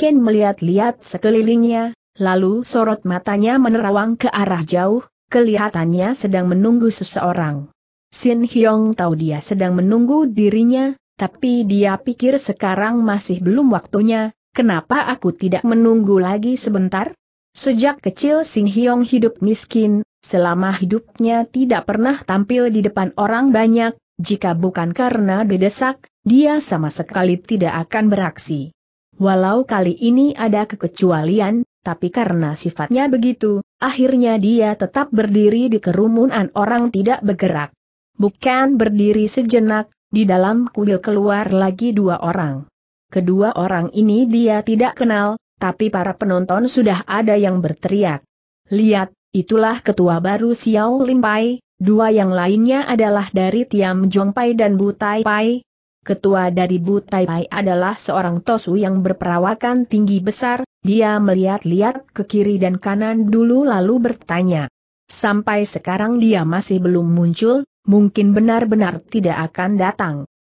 ken melihat-lihat sekelilingnya, Lalu sorot matanya menerawang ke arah jauh, kelihatannya sedang menunggu seseorang. Sin Hyong tahu dia sedang menunggu dirinya, tapi dia pikir sekarang masih belum waktunya, kenapa aku tidak menunggu lagi sebentar? Sejak kecil Sin Hyong hidup miskin, selama hidupnya tidak pernah tampil di depan orang banyak, jika bukan karena didesak, dia sama sekali tidak akan beraksi. Walau kali ini ada kekecualian, tapi karena sifatnya begitu, akhirnya dia tetap berdiri di kerumunan orang tidak bergerak. Bukan berdiri sejenak, di dalam kuil keluar lagi dua orang. Kedua orang ini dia tidak kenal, tapi para penonton sudah ada yang berteriak. Lihat, itulah ketua baru Xiao Limpai, dua yang lainnya adalah dari Tiam Jongpai dan Butai Pai. Ketua dari Butai Pai adalah seorang tosu yang berperawakan tinggi besar, dia melihat-lihat ke kiri dan kanan dulu lalu bertanya. Sampai sekarang dia masih belum muncul, mungkin benar-benar tidak akan datang.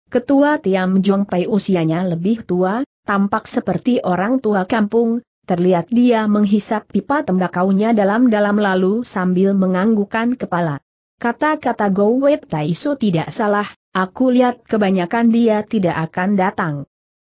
Ketua Tiam Pai usianya lebih tua, tampak seperti orang tua kampung, terlihat dia menghisap pipa tembakaunya dalam-dalam lalu sambil menganggukan kepala. Kata-kata Go Tai Su tidak salah, aku lihat kebanyakan dia tidak akan datang.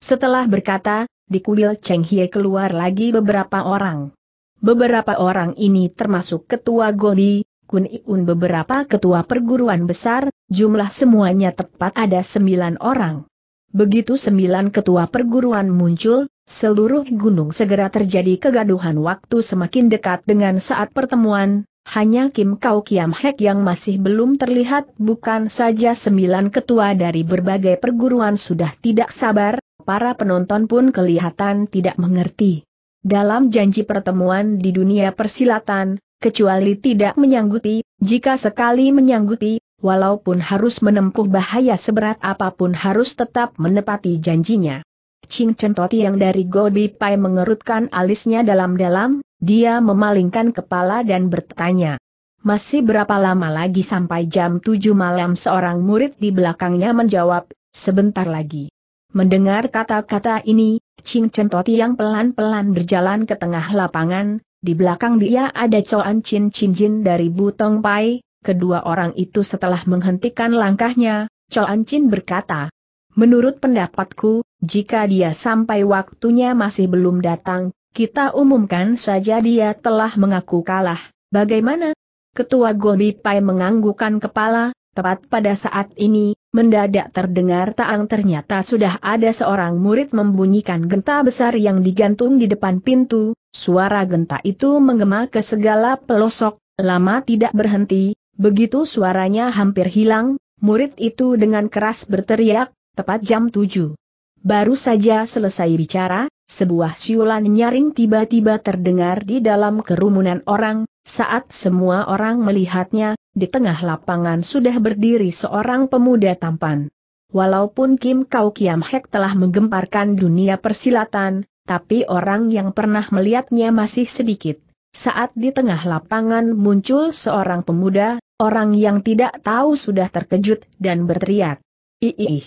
Setelah berkata, di kuil Cheng Hie keluar lagi beberapa orang. Beberapa orang ini termasuk ketua Godi, Kun Iun beberapa ketua perguruan besar, jumlah semuanya tepat ada sembilan orang. Begitu sembilan ketua perguruan muncul, seluruh gunung segera terjadi kegaduhan waktu semakin dekat dengan saat pertemuan, hanya Kim Kau Kiam Hek yang masih belum terlihat bukan saja sembilan ketua dari berbagai perguruan sudah tidak sabar, para penonton pun kelihatan tidak mengerti. Dalam janji pertemuan di dunia persilatan, kecuali tidak menyanggupi, jika sekali menyanggupi, walaupun harus menempuh bahaya seberat apapun harus tetap menepati janjinya. Ching Chen Toti yang dari Gobi Pai mengerutkan alisnya dalam-dalam, dia memalingkan kepala dan bertanya. Masih berapa lama lagi sampai jam 7 malam seorang murid di belakangnya menjawab, sebentar lagi. Mendengar kata-kata ini, Ching Chen Toti yang pelan-pelan berjalan ke tengah lapangan, di belakang dia ada Coan Chin Chin Jin dari Butong Pai, kedua orang itu setelah menghentikan langkahnya, Coan Chin berkata, Menurut pendapatku, jika dia sampai waktunya masih belum datang, kita umumkan saja dia telah mengaku kalah, bagaimana? Ketua Gobi Pai menganggukan kepala, tepat pada saat ini, Mendadak terdengar taang ternyata sudah ada seorang murid membunyikan genta besar yang digantung di depan pintu, suara genta itu menggema ke segala pelosok, lama tidak berhenti, begitu suaranya hampir hilang, murid itu dengan keras berteriak, tepat jam 7. Baru saja selesai bicara, sebuah siulan nyaring tiba-tiba terdengar di dalam kerumunan orang, saat semua orang melihatnya, di tengah lapangan sudah berdiri seorang pemuda tampan. Walaupun Kim Kau Kiam Hek telah menggemparkan dunia persilatan, tapi orang yang pernah melihatnya masih sedikit. Saat di tengah lapangan muncul seorang pemuda, orang yang tidak tahu sudah terkejut dan berteriak. Iih!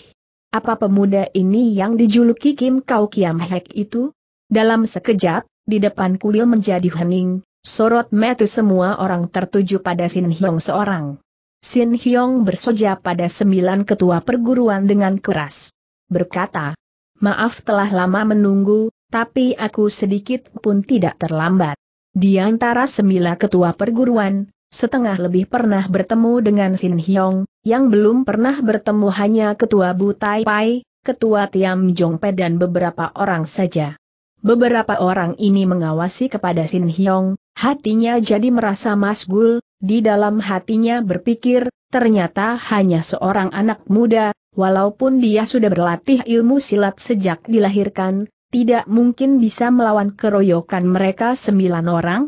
Apa pemuda ini yang dijuluki Kim Kau Kiam Hek itu? Dalam sekejap, di depan kuil menjadi hening, Sorot metu semua orang tertuju pada Sin Hyong seorang. Sin Hyong bersoja pada sembilan ketua perguruan dengan keras. Berkata, maaf telah lama menunggu, tapi aku sedikit pun tidak terlambat. Di antara sembilan ketua perguruan, setengah lebih pernah bertemu dengan Sin Hyong, yang belum pernah bertemu hanya ketua Butai Pai, ketua Tiam Jongpe dan beberapa orang saja. Beberapa orang ini mengawasi kepada Sin Hyong, Hatinya jadi merasa masgul, di dalam hatinya berpikir, ternyata hanya seorang anak muda, walaupun dia sudah berlatih ilmu silat sejak dilahirkan, tidak mungkin bisa melawan keroyokan mereka sembilan orang.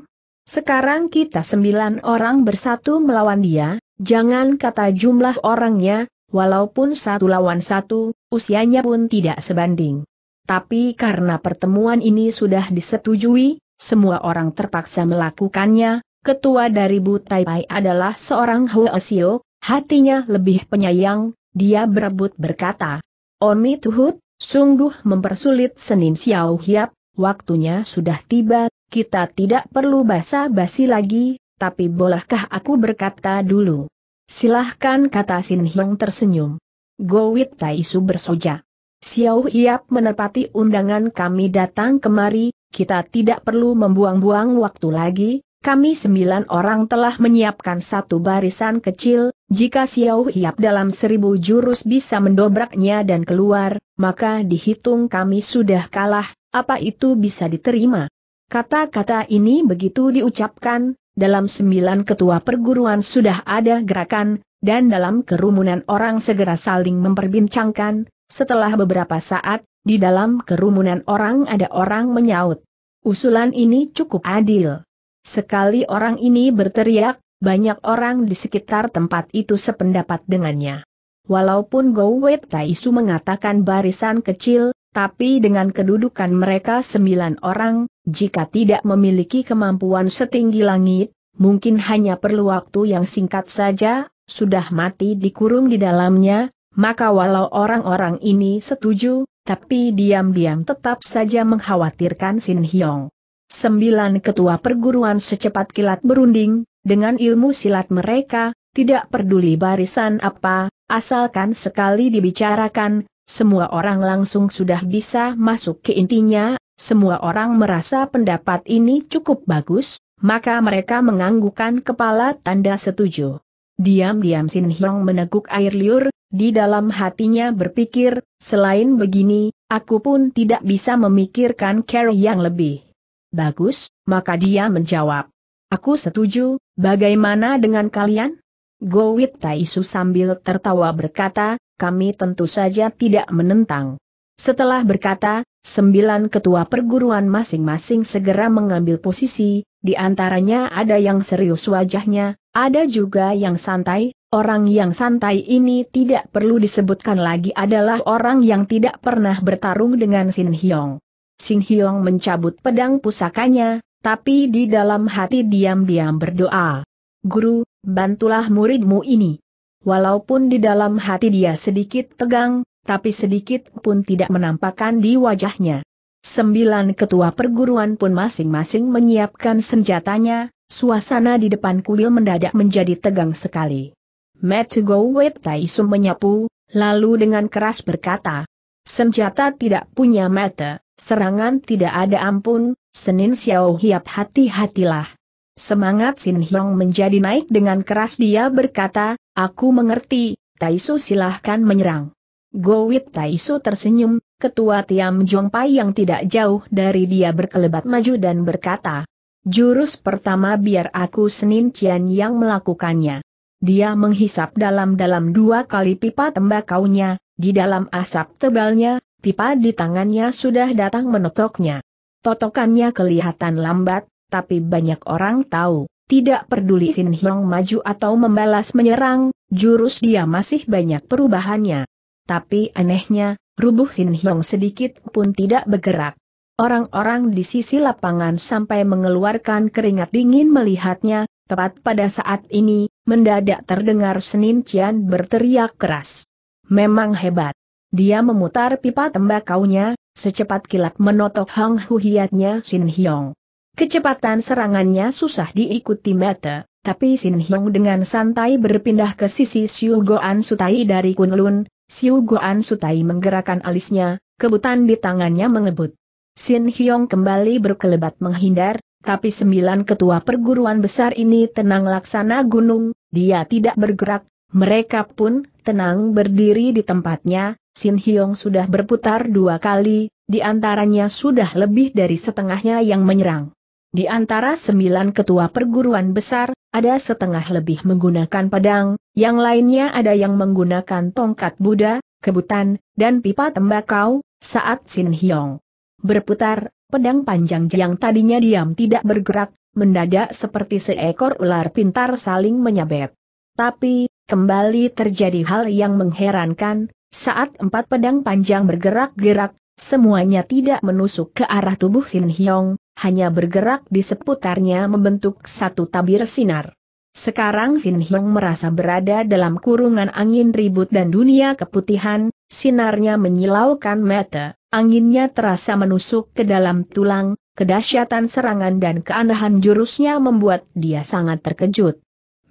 Sekarang kita sembilan orang bersatu melawan dia, jangan kata jumlah orangnya, walaupun satu lawan satu, usianya pun tidak sebanding. Tapi karena pertemuan ini sudah disetujui, semua orang terpaksa melakukannya, ketua dari Butai Pai adalah seorang Hoesio, hatinya lebih penyayang, dia berebut berkata. Omi Tuhut, sungguh mempersulit Senin Xiao Hiap, waktunya sudah tiba, kita tidak perlu basa-basi lagi, tapi bolehkah aku berkata dulu? Silahkan kata Sin Hiong tersenyum. Gowit Su bersoja. Xiao Hiap menepati undangan kami datang kemari, kita tidak perlu membuang-buang waktu lagi, kami sembilan orang telah menyiapkan satu barisan kecil, jika Xiao Hiap dalam seribu jurus bisa mendobraknya dan keluar, maka dihitung kami sudah kalah, apa itu bisa diterima? Kata-kata ini begitu diucapkan, dalam sembilan ketua perguruan sudah ada gerakan, dan dalam kerumunan orang segera saling memperbincangkan, setelah beberapa saat, di dalam kerumunan orang ada orang menyaut. Usulan ini cukup adil. Sekali orang ini berteriak, banyak orang di sekitar tempat itu sependapat dengannya. Walaupun Gowet Kaisu mengatakan barisan kecil, tapi dengan kedudukan mereka sembilan orang, jika tidak memiliki kemampuan setinggi langit, mungkin hanya perlu waktu yang singkat saja, sudah mati dikurung di dalamnya, maka walau orang-orang ini setuju, tapi diam-diam tetap saja mengkhawatirkan Sin Hyong. Sembilan ketua perguruan secepat kilat berunding, dengan ilmu silat mereka, tidak peduli barisan apa, asalkan sekali dibicarakan, semua orang langsung sudah bisa masuk ke intinya, semua orang merasa pendapat ini cukup bagus, maka mereka menganggukkan kepala tanda setuju. Diam-diam Sin Hyong meneguk air liur, di dalam hatinya berpikir, selain begini, aku pun tidak bisa memikirkan care yang lebih. Bagus, maka dia menjawab. Aku setuju, bagaimana dengan kalian? Gowit Taisu sambil tertawa berkata, kami tentu saja tidak menentang. Setelah berkata, sembilan ketua perguruan masing-masing segera mengambil posisi, di antaranya ada yang serius wajahnya, ada juga yang santai, Orang yang santai ini tidak perlu disebutkan lagi adalah orang yang tidak pernah bertarung dengan Sin Hyong. Sin Hyong mencabut pedang pusakanya, tapi di dalam hati diam-diam berdoa. Guru, bantulah muridmu ini. Walaupun di dalam hati dia sedikit tegang, tapi sedikit pun tidak menampakkan di wajahnya. Sembilan ketua perguruan pun masing-masing menyiapkan senjatanya, suasana di depan kuil mendadak menjadi tegang sekali go Wet Taisu menyapu, lalu dengan keras berkata, Senjata tidak punya mata, serangan tidak ada ampun, Senin Xiao Hiap hati-hatilah. Semangat Sin Hiong menjadi naik dengan keras dia berkata, Aku mengerti, Taisu silahkan menyerang. Go Gowit Taisu tersenyum, ketua Tiam Jong Pai yang tidak jauh dari dia berkelebat maju dan berkata, Jurus pertama biar aku Senin Cian yang melakukannya. Dia menghisap dalam-dalam dua kali pipa tembakaunya, di dalam asap tebalnya, pipa di tangannya sudah datang menotoknya. Totokannya kelihatan lambat, tapi banyak orang tahu, tidak peduli Sin Hyong maju atau membalas menyerang, jurus dia masih banyak perubahannya. Tapi anehnya, rubuh Sin Hyong sedikit pun tidak bergerak. Orang-orang di sisi lapangan sampai mengeluarkan keringat dingin melihatnya, tepat pada saat ini, mendadak terdengar Senin Cian berteriak keras. Memang hebat. Dia memutar pipa tembakaunya, secepat kilat menotok Hang Huhiatnya Sin Hyong. Kecepatan serangannya susah diikuti mata, tapi Sin Hyong dengan santai berpindah ke sisi Siu Goan Sutai dari Kunlun, Siu Goan Sutai menggerakkan alisnya, kebutan di tangannya mengebut. Sin Hyong kembali berkelebat menghindar, tapi sembilan ketua perguruan besar ini tenang laksana gunung, dia tidak bergerak, mereka pun tenang berdiri di tempatnya, Sin Hyong sudah berputar dua kali, di antaranya sudah lebih dari setengahnya yang menyerang. Di antara sembilan ketua perguruan besar, ada setengah lebih menggunakan pedang, yang lainnya ada yang menggunakan tongkat Buddha, kebutan, dan pipa tembakau, saat Sin Hyong berputar, Pedang panjang yang tadinya diam tidak bergerak, mendadak seperti seekor ular pintar saling menyabet. Tapi, kembali terjadi hal yang mengherankan, saat empat pedang panjang bergerak-gerak, semuanya tidak menusuk ke arah tubuh Sin Hyong, hanya bergerak di seputarnya membentuk satu tabir sinar. Sekarang Sin Hyong merasa berada dalam kurungan angin ribut dan dunia keputihan, Sinarnya menyilaukan mata, anginnya terasa menusuk ke dalam tulang, kedahsyatan serangan dan keanehan jurusnya membuat dia sangat terkejut.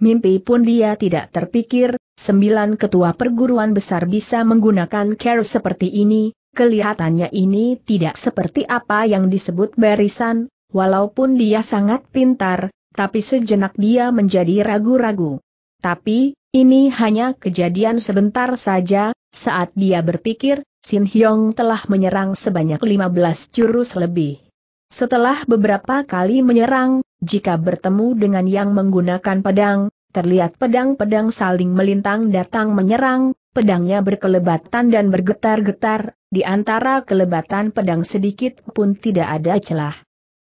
Mimpi pun dia tidak terpikir, sembilan ketua perguruan besar bisa menggunakan care seperti ini, kelihatannya ini tidak seperti apa yang disebut barisan, walaupun dia sangat pintar, tapi sejenak dia menjadi ragu-ragu. Tapi, ini hanya kejadian sebentar saja, saat dia berpikir, Sin Hyong telah menyerang sebanyak 15 jurus lebih. Setelah beberapa kali menyerang, jika bertemu dengan yang menggunakan pedang, terlihat pedang-pedang saling melintang datang menyerang, pedangnya berkelebatan dan bergetar-getar, di antara kelebatan pedang sedikit pun tidak ada celah.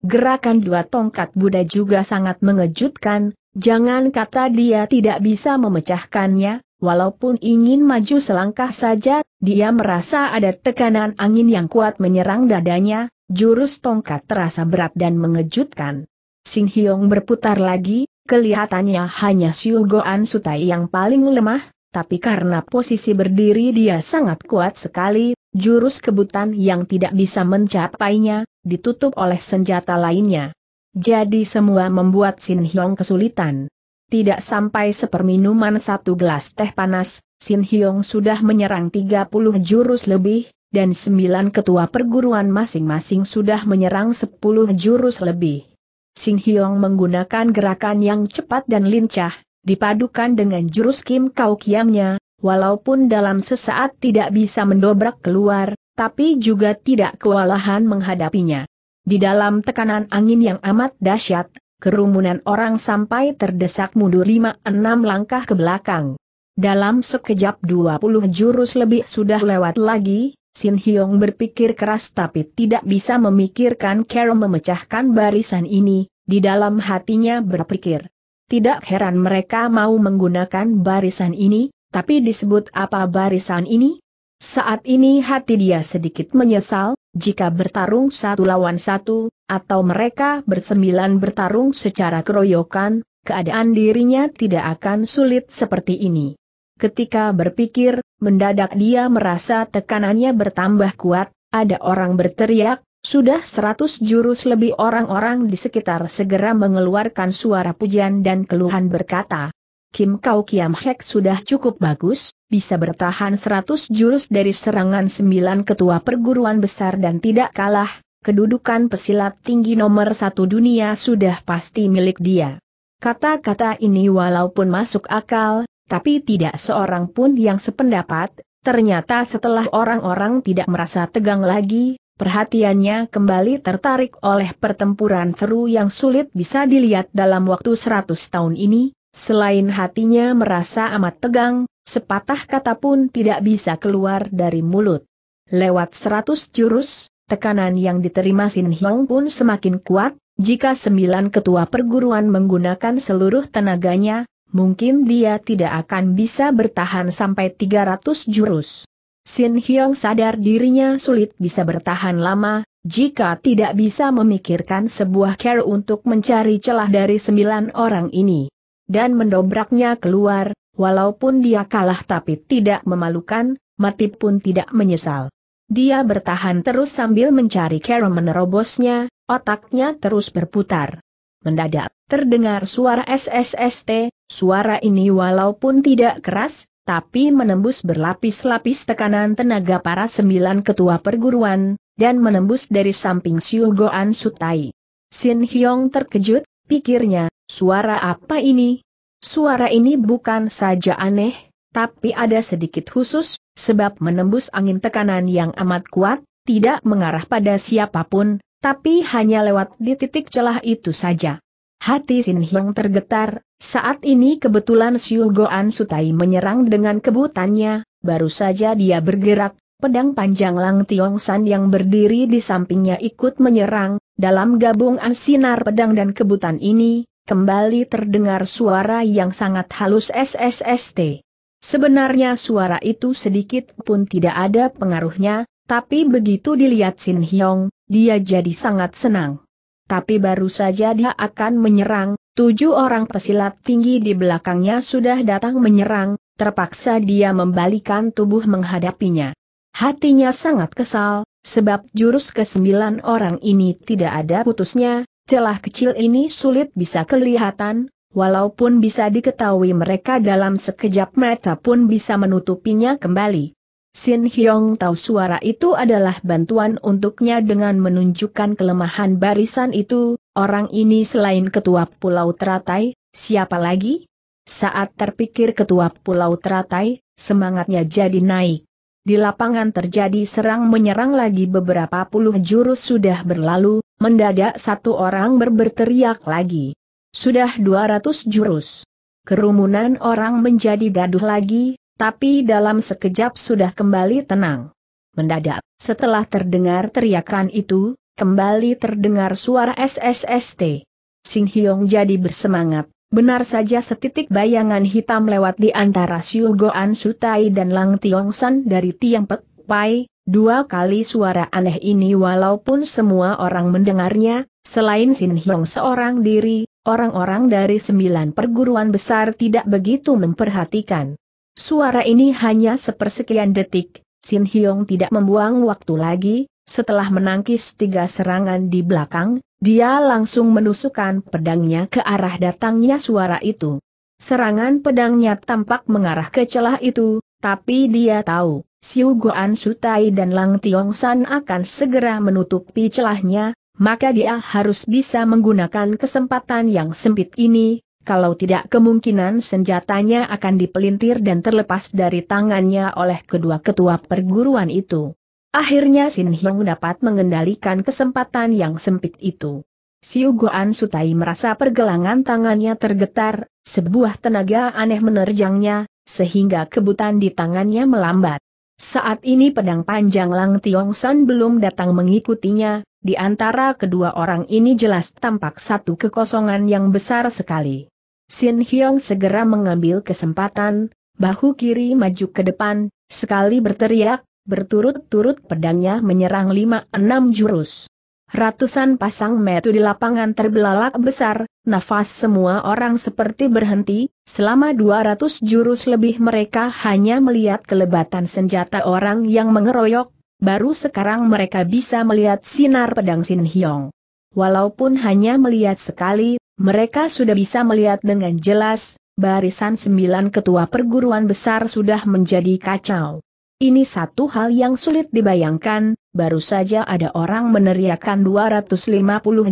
Gerakan dua tongkat Buddha juga sangat mengejutkan, jangan kata dia tidak bisa memecahkannya, Walaupun ingin maju selangkah saja, dia merasa ada tekanan angin yang kuat menyerang dadanya, jurus tongkat terasa berat dan mengejutkan. Sing Hyong berputar lagi, kelihatannya hanya Siu Goan Sutai yang paling lemah, tapi karena posisi berdiri dia sangat kuat sekali, jurus kebutan yang tidak bisa mencapainya, ditutup oleh senjata lainnya. Jadi semua membuat Sin Hyong kesulitan. Tidak sampai seperminuman satu gelas teh panas, Sin Hyong sudah menyerang 30 jurus lebih, dan sembilan ketua perguruan masing-masing sudah menyerang 10 jurus lebih. Sin Hyong menggunakan gerakan yang cepat dan lincah, dipadukan dengan jurus Kim Kau Kiamnya, walaupun dalam sesaat tidak bisa mendobrak keluar, tapi juga tidak kewalahan menghadapinya. Di dalam tekanan angin yang amat dahsyat, kerumunan orang sampai terdesak mundur lima enam langkah ke belakang. Dalam sekejap dua puluh jurus lebih sudah lewat lagi, Sin Hyong berpikir keras tapi tidak bisa memikirkan Carol memecahkan barisan ini, di dalam hatinya berpikir. Tidak heran mereka mau menggunakan barisan ini, tapi disebut apa barisan ini? Saat ini hati dia sedikit menyesal, jika bertarung satu lawan satu, atau mereka bersembilan bertarung secara keroyokan, keadaan dirinya tidak akan sulit seperti ini. Ketika berpikir, mendadak dia merasa tekanannya bertambah kuat, ada orang berteriak, sudah seratus jurus lebih orang-orang di sekitar segera mengeluarkan suara pujian dan keluhan berkata, Kim Kau Kiam Hek sudah cukup bagus, bisa bertahan 100 jurus dari serangan 9 ketua perguruan besar dan tidak kalah, kedudukan pesilat tinggi nomor satu dunia sudah pasti milik dia. Kata-kata ini walaupun masuk akal, tapi tidak seorang pun yang sependapat, ternyata setelah orang-orang tidak merasa tegang lagi, Perhatiannya kembali tertarik oleh pertempuran seru yang sulit bisa dilihat dalam waktu 100 tahun ini, Selain hatinya merasa amat tegang, sepatah kata pun tidak bisa keluar dari mulut. Lewat seratus jurus, tekanan yang diterima Sin Hyong pun semakin kuat, jika sembilan ketua perguruan menggunakan seluruh tenaganya, mungkin dia tidak akan bisa bertahan sampai tiga ratus jurus. Sin Hyong sadar dirinya sulit bisa bertahan lama, jika tidak bisa memikirkan sebuah care untuk mencari celah dari sembilan orang ini dan mendobraknya keluar, walaupun dia kalah tapi tidak memalukan, mati pun tidak menyesal. Dia bertahan terus sambil mencari Karen menerobosnya, otaknya terus berputar. Mendadak, terdengar suara SSST, suara ini walaupun tidak keras, tapi menembus berlapis-lapis tekanan tenaga para sembilan ketua perguruan, dan menembus dari samping Siu Goan Sutai. Sin Hyong terkejut, pikirnya, suara apa ini? Suara ini bukan saja aneh, tapi ada sedikit khusus, sebab menembus angin tekanan yang amat kuat, tidak mengarah pada siapapun, tapi hanya lewat di titik celah itu saja. Hati Sin Hyang tergetar, saat ini kebetulan Siu Goan Sutai menyerang dengan kebutannya, baru saja dia bergerak, pedang panjang Lang Tiong San yang berdiri di sampingnya ikut menyerang, dalam gabung sinar pedang dan kebutan ini, kembali terdengar suara yang sangat halus SSST. Sebenarnya suara itu sedikit pun tidak ada pengaruhnya, tapi begitu dilihat Sin Hyong, dia jadi sangat senang. Tapi baru saja dia akan menyerang, tujuh orang pesilat tinggi di belakangnya sudah datang menyerang, terpaksa dia membalikan tubuh menghadapinya. Hatinya sangat kesal, Sebab jurus kesembilan orang ini tidak ada putusnya, celah kecil ini sulit bisa kelihatan, walaupun bisa diketahui mereka dalam sekejap mata pun bisa menutupinya kembali. Sin Hyong tahu suara itu adalah bantuan untuknya dengan menunjukkan kelemahan barisan itu, orang ini selain ketua Pulau Teratai, siapa lagi? Saat terpikir ketua Pulau Teratai, semangatnya jadi naik. Di lapangan terjadi serang-menyerang lagi beberapa puluh jurus sudah berlalu, mendadak satu orang berberteriak lagi. Sudah 200 jurus. Kerumunan orang menjadi gaduh lagi, tapi dalam sekejap sudah kembali tenang. Mendadak, setelah terdengar teriakan itu, kembali terdengar suara SSST. Sing Hyong jadi bersemangat, Benar saja setitik bayangan hitam lewat di antara Siu Goan Sutai dan Lang Tiong San dari Tiang Pek Pai, dua kali suara aneh ini walaupun semua orang mendengarnya, selain Sin Hiong seorang diri, orang-orang dari sembilan perguruan besar tidak begitu memperhatikan. Suara ini hanya sepersekian detik, Sin Hiong tidak membuang waktu lagi, setelah menangkis tiga serangan di belakang, dia langsung menusukkan pedangnya ke arah datangnya suara itu. Serangan pedangnya tampak mengarah ke celah itu, tapi dia tahu, Siu Guan Sutai dan Lang Tiong San akan segera menutupi celahnya, maka dia harus bisa menggunakan kesempatan yang sempit ini, kalau tidak kemungkinan senjatanya akan dipelintir dan terlepas dari tangannya oleh kedua ketua perguruan itu. Akhirnya Sin Hyung dapat mengendalikan kesempatan yang sempit itu. Siu Goan Sutai merasa pergelangan tangannya tergetar, sebuah tenaga aneh menerjangnya, sehingga kebutan di tangannya melambat. Saat ini pedang panjang Lang Tiong San belum datang mengikutinya, di antara kedua orang ini jelas tampak satu kekosongan yang besar sekali. Sin Hyong segera mengambil kesempatan, bahu kiri maju ke depan, sekali berteriak, Berturut-turut pedangnya menyerang lima enam jurus. Ratusan pasang metu di lapangan terbelalak besar, nafas semua orang seperti berhenti, selama 200 jurus lebih mereka hanya melihat kelebatan senjata orang yang mengeroyok, baru sekarang mereka bisa melihat sinar pedang Sin Hyong. Walaupun hanya melihat sekali, mereka sudah bisa melihat dengan jelas, barisan sembilan ketua perguruan besar sudah menjadi kacau. Ini satu hal yang sulit dibayangkan, baru saja ada orang meneriakan 250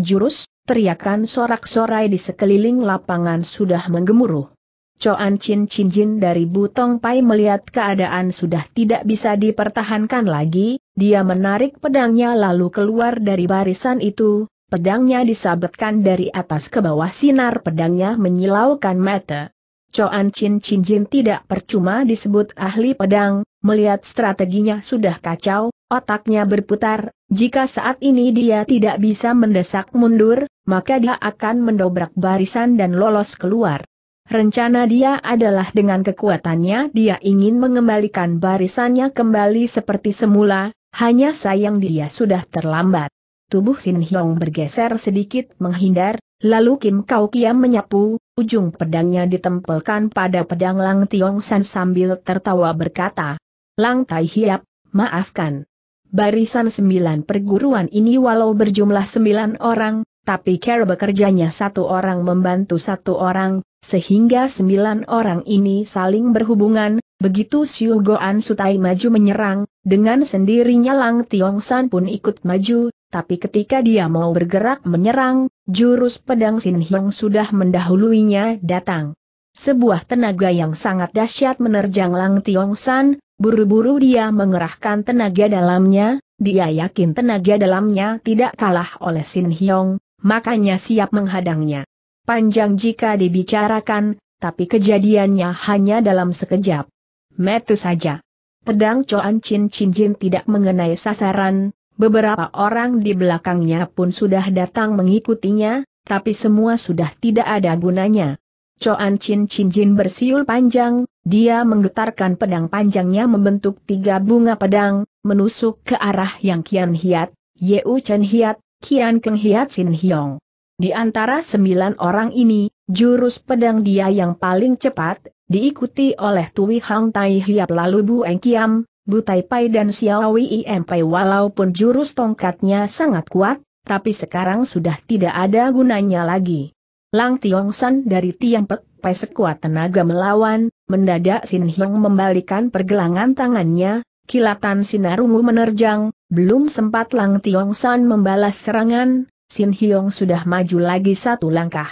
jurus, teriakan sorak-sorai di sekeliling lapangan sudah menggemuruh. Coan Chin Chin Jin dari Butong Pai melihat keadaan sudah tidak bisa dipertahankan lagi, dia menarik pedangnya lalu keluar dari barisan itu, pedangnya disabetkan dari atas ke bawah sinar pedangnya menyilaukan mata. Coan Chin Chin Jin tidak percuma disebut ahli pedang, melihat strateginya sudah kacau, otaknya berputar, jika saat ini dia tidak bisa mendesak mundur, maka dia akan mendobrak barisan dan lolos keluar. Rencana dia adalah dengan kekuatannya dia ingin mengembalikan barisannya kembali seperti semula, hanya sayang dia sudah terlambat. Tubuh Sin Hyong bergeser sedikit menghindar, Lalu Kim Kau Kiam menyapu, ujung pedangnya ditempelkan pada pedang Lang Tiong San sambil tertawa berkata, Lang Tai Hiap, maafkan. Barisan sembilan perguruan ini walau berjumlah sembilan orang, tapi cara bekerjanya satu orang membantu satu orang, sehingga sembilan orang ini saling berhubungan, begitu Siu Goan Sutai maju menyerang, dengan sendirinya Lang Tiong San pun ikut maju, tapi ketika dia mau bergerak menyerang, jurus pedang Sin Hyong sudah mendahuluinya datang. Sebuah tenaga yang sangat dahsyat menerjang Lang Tiong San, buru-buru dia mengerahkan tenaga dalamnya, dia yakin tenaga dalamnya tidak kalah oleh Sin Hyong, makanya siap menghadangnya. Panjang jika dibicarakan, tapi kejadiannya hanya dalam sekejap. Metu saja. Pedang Coan Chin Chin Jin tidak mengenai sasaran, Beberapa orang di belakangnya pun sudah datang mengikutinya, tapi semua sudah tidak ada gunanya. Coan Chin Chin Jin bersiul panjang, dia menggetarkan pedang panjangnya membentuk tiga bunga pedang, menusuk ke arah yang Kian Hiat, Yeu Chen Hiat, Kian Keng Hiat Sin Hiong. Di antara sembilan orang ini, jurus pedang dia yang paling cepat, diikuti oleh Tui Hang Tai Hiap lalu Bu Eng Kiam, Bu Pai dan Xiao Xiaowi IMP walaupun jurus tongkatnya sangat kuat, tapi sekarang sudah tidak ada gunanya lagi. Lang San dari Tiang Pek Pai sekuat tenaga melawan, mendadak Sin Hiong membalikan pergelangan tangannya, kilatan sinar sinarungu menerjang, belum sempat Lang San membalas serangan, Sin Hiong sudah maju lagi satu langkah.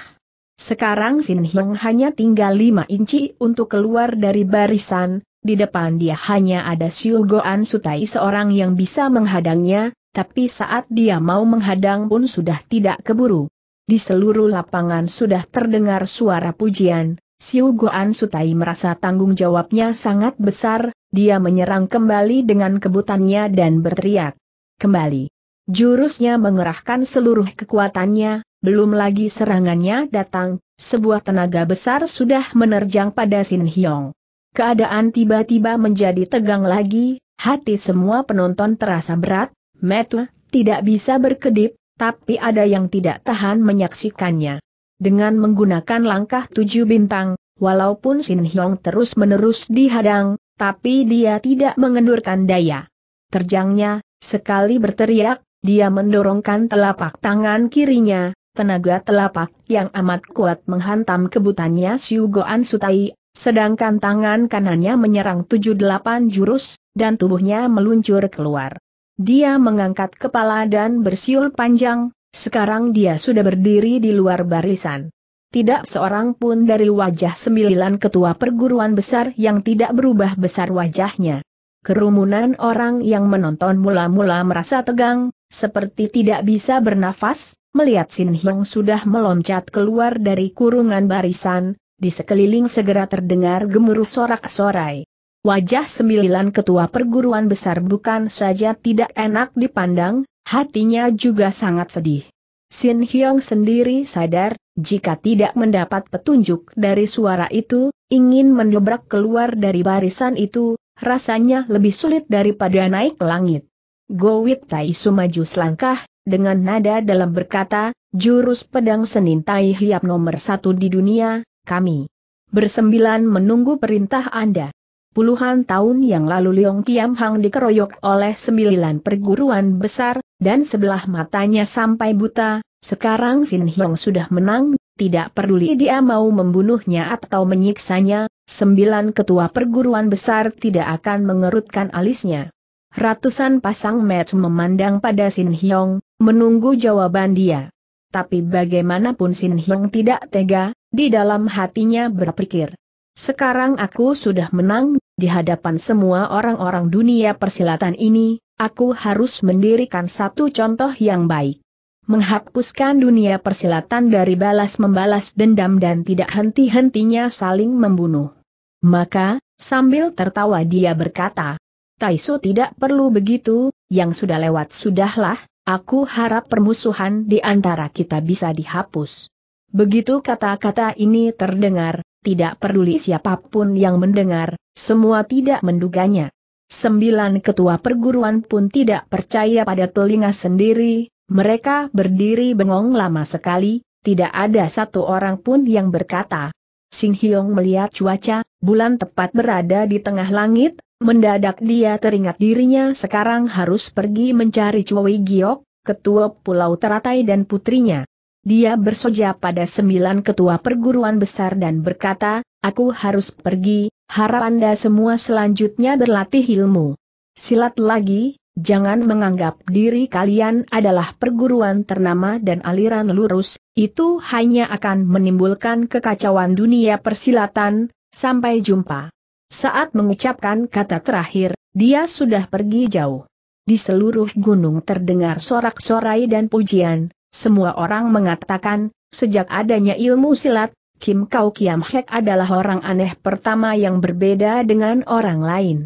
Sekarang Sin Hiong hanya tinggal lima inci untuk keluar dari barisan, di depan dia hanya ada Siu Goan Sutai seorang yang bisa menghadangnya, tapi saat dia mau menghadang pun sudah tidak keburu. Di seluruh lapangan sudah terdengar suara pujian, Siu Goan Sutai merasa tanggung jawabnya sangat besar, dia menyerang kembali dengan kebutannya dan berteriak. Kembali. Jurusnya mengerahkan seluruh kekuatannya, belum lagi serangannya datang, sebuah tenaga besar sudah menerjang pada Sin Hyong. Keadaan tiba-tiba menjadi tegang lagi, hati semua penonton terasa berat, metu, tidak bisa berkedip, tapi ada yang tidak tahan menyaksikannya. Dengan menggunakan langkah tujuh bintang, walaupun Sin Hyong terus-menerus dihadang, tapi dia tidak mengendurkan daya. Terjangnya, sekali berteriak, dia mendorongkan telapak tangan kirinya, tenaga telapak yang amat kuat menghantam kebutannya Siu Goan Sutai Sedangkan tangan kanannya menyerang tujuh delapan jurus, dan tubuhnya meluncur keluar. Dia mengangkat kepala dan bersiul panjang, sekarang dia sudah berdiri di luar barisan. Tidak seorang pun dari wajah sembilan ketua perguruan besar yang tidak berubah besar wajahnya. Kerumunan orang yang menonton mula-mula merasa tegang, seperti tidak bisa bernafas, melihat Sin Hyong sudah meloncat keluar dari kurungan barisan, di sekeliling segera terdengar gemuruh sorak-sorai. Wajah sembilan ketua perguruan besar bukan saja tidak enak dipandang, hatinya juga sangat sedih. Sin Hyong sendiri sadar, jika tidak mendapat petunjuk dari suara itu, ingin mendobrak keluar dari barisan itu, rasanya lebih sulit daripada naik ke langit. Gowit Taisu maju selangkah, dengan nada dalam berkata, jurus pedang Senin Tai Hiap nomor satu di dunia, kami. Bersembilan menunggu perintah Anda. Puluhan tahun yang lalu Leong Kiam Hang dikeroyok oleh sembilan perguruan besar, dan sebelah matanya sampai buta, sekarang Sin Hyong sudah menang, tidak peduli dia mau membunuhnya atau menyiksanya, sembilan ketua perguruan besar tidak akan mengerutkan alisnya. Ratusan pasang match memandang pada Sin Hyong, menunggu jawaban dia. Tapi bagaimanapun Sin Hyung tidak tega, di dalam hatinya berpikir. Sekarang aku sudah menang, di hadapan semua orang-orang dunia persilatan ini, aku harus mendirikan satu contoh yang baik. Menghapuskan dunia persilatan dari balas-membalas dendam dan tidak henti-hentinya saling membunuh. Maka, sambil tertawa dia berkata, Taisu tidak perlu begitu, yang sudah lewat sudahlah, Aku harap permusuhan di antara kita bisa dihapus. Begitu kata-kata ini terdengar, tidak peduli siapapun yang mendengar, semua tidak menduganya. Sembilan ketua perguruan pun tidak percaya pada telinga sendiri, mereka berdiri bengong lama sekali, tidak ada satu orang pun yang berkata. Sing Hyong melihat cuaca, bulan tepat berada di tengah langit, Mendadak dia teringat dirinya sekarang harus pergi mencari Cui Giok, ketua Pulau Teratai dan putrinya. Dia bersoja pada sembilan ketua perguruan besar dan berkata, aku harus pergi, harap Anda semua selanjutnya berlatih ilmu. Silat lagi, jangan menganggap diri kalian adalah perguruan ternama dan aliran lurus, itu hanya akan menimbulkan kekacauan dunia persilatan, sampai jumpa. Saat mengucapkan kata terakhir, dia sudah pergi jauh. Di seluruh gunung terdengar sorak-sorai dan pujian, semua orang mengatakan, sejak adanya ilmu silat, Kim Kau Kiam Hek adalah orang aneh pertama yang berbeda dengan orang lain.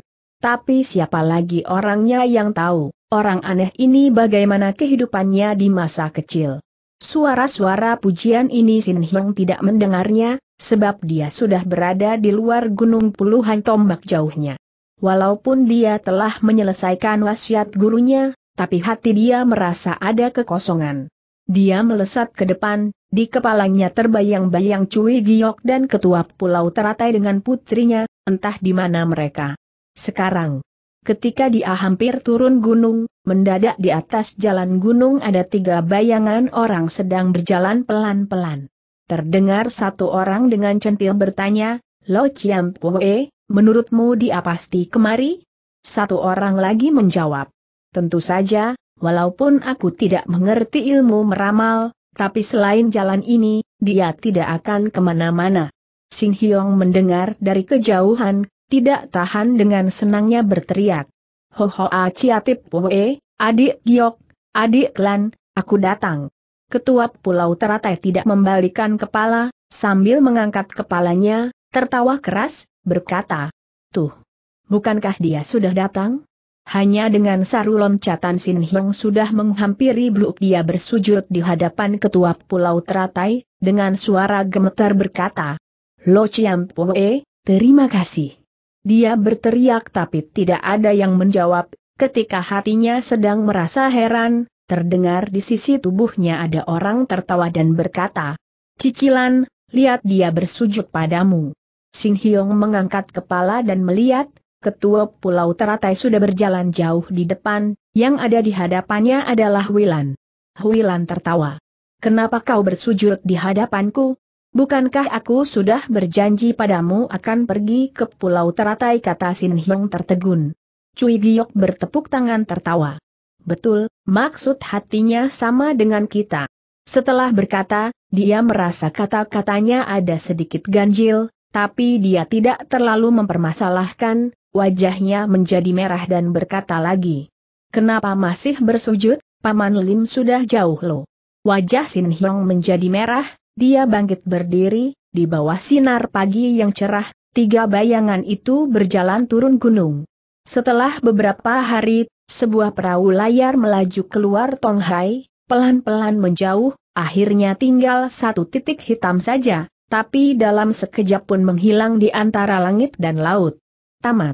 Tapi siapa lagi orangnya yang tahu, orang aneh ini bagaimana kehidupannya di masa kecil. Suara-suara pujian ini Sin Hyung tidak mendengarnya, sebab dia sudah berada di luar gunung puluhan tombak jauhnya. Walaupun dia telah menyelesaikan wasiat gurunya, tapi hati dia merasa ada kekosongan. Dia melesat ke depan, di kepalanya terbayang-bayang Cui Giok dan ketua pulau teratai dengan putrinya, entah di mana mereka. Sekarang, ketika dia hampir turun gunung, mendadak di atas jalan gunung ada tiga bayangan orang sedang berjalan pelan-pelan. Terdengar satu orang dengan centil bertanya, Lo Chiam Pue, menurutmu dia pasti kemari? Satu orang lagi menjawab. Tentu saja, walaupun aku tidak mengerti ilmu meramal, tapi selain jalan ini, dia tidak akan kemana-mana. Sing Hyong mendengar dari kejauhan, tidak tahan dengan senangnya berteriak. Ho ho a Chiatip pue, adik giok, adik lan, aku datang ketua Pulau Teratai tidak membalikan kepala, sambil mengangkat kepalanya, tertawa keras, berkata, Tuh, bukankah dia sudah datang? Hanya dengan saru loncatan Sin Hyung sudah menghampiri Bluk dia bersujud di hadapan ketua Pulau Teratai, dengan suara gemetar berkata, Lo Chiam Poe, terima kasih. Dia berteriak tapi tidak ada yang menjawab, ketika hatinya sedang merasa heran, terdengar di sisi tubuhnya ada orang tertawa dan berkata, Cicilan, lihat dia bersujud padamu. Sing Hyong mengangkat kepala dan melihat, ketua pulau teratai sudah berjalan jauh di depan, yang ada di hadapannya adalah Wilan. Wilan tertawa. Kenapa kau bersujud di hadapanku? Bukankah aku sudah berjanji padamu akan pergi ke pulau teratai kata Sin Hyong tertegun. Cui Giok bertepuk tangan tertawa. Betul, maksud hatinya sama dengan kita. Setelah berkata, dia merasa kata-katanya ada sedikit ganjil, tapi dia tidak terlalu mempermasalahkan, wajahnya menjadi merah dan berkata lagi. Kenapa masih bersujud, Paman Lim sudah jauh lo. Wajah Sin Hyong menjadi merah, dia bangkit berdiri, di bawah sinar pagi yang cerah, tiga bayangan itu berjalan turun gunung. Setelah beberapa hari sebuah perahu layar melaju keluar Tonghai, pelan-pelan menjauh, akhirnya tinggal satu titik hitam saja, tapi dalam sekejap pun menghilang di antara langit dan laut. Tamat.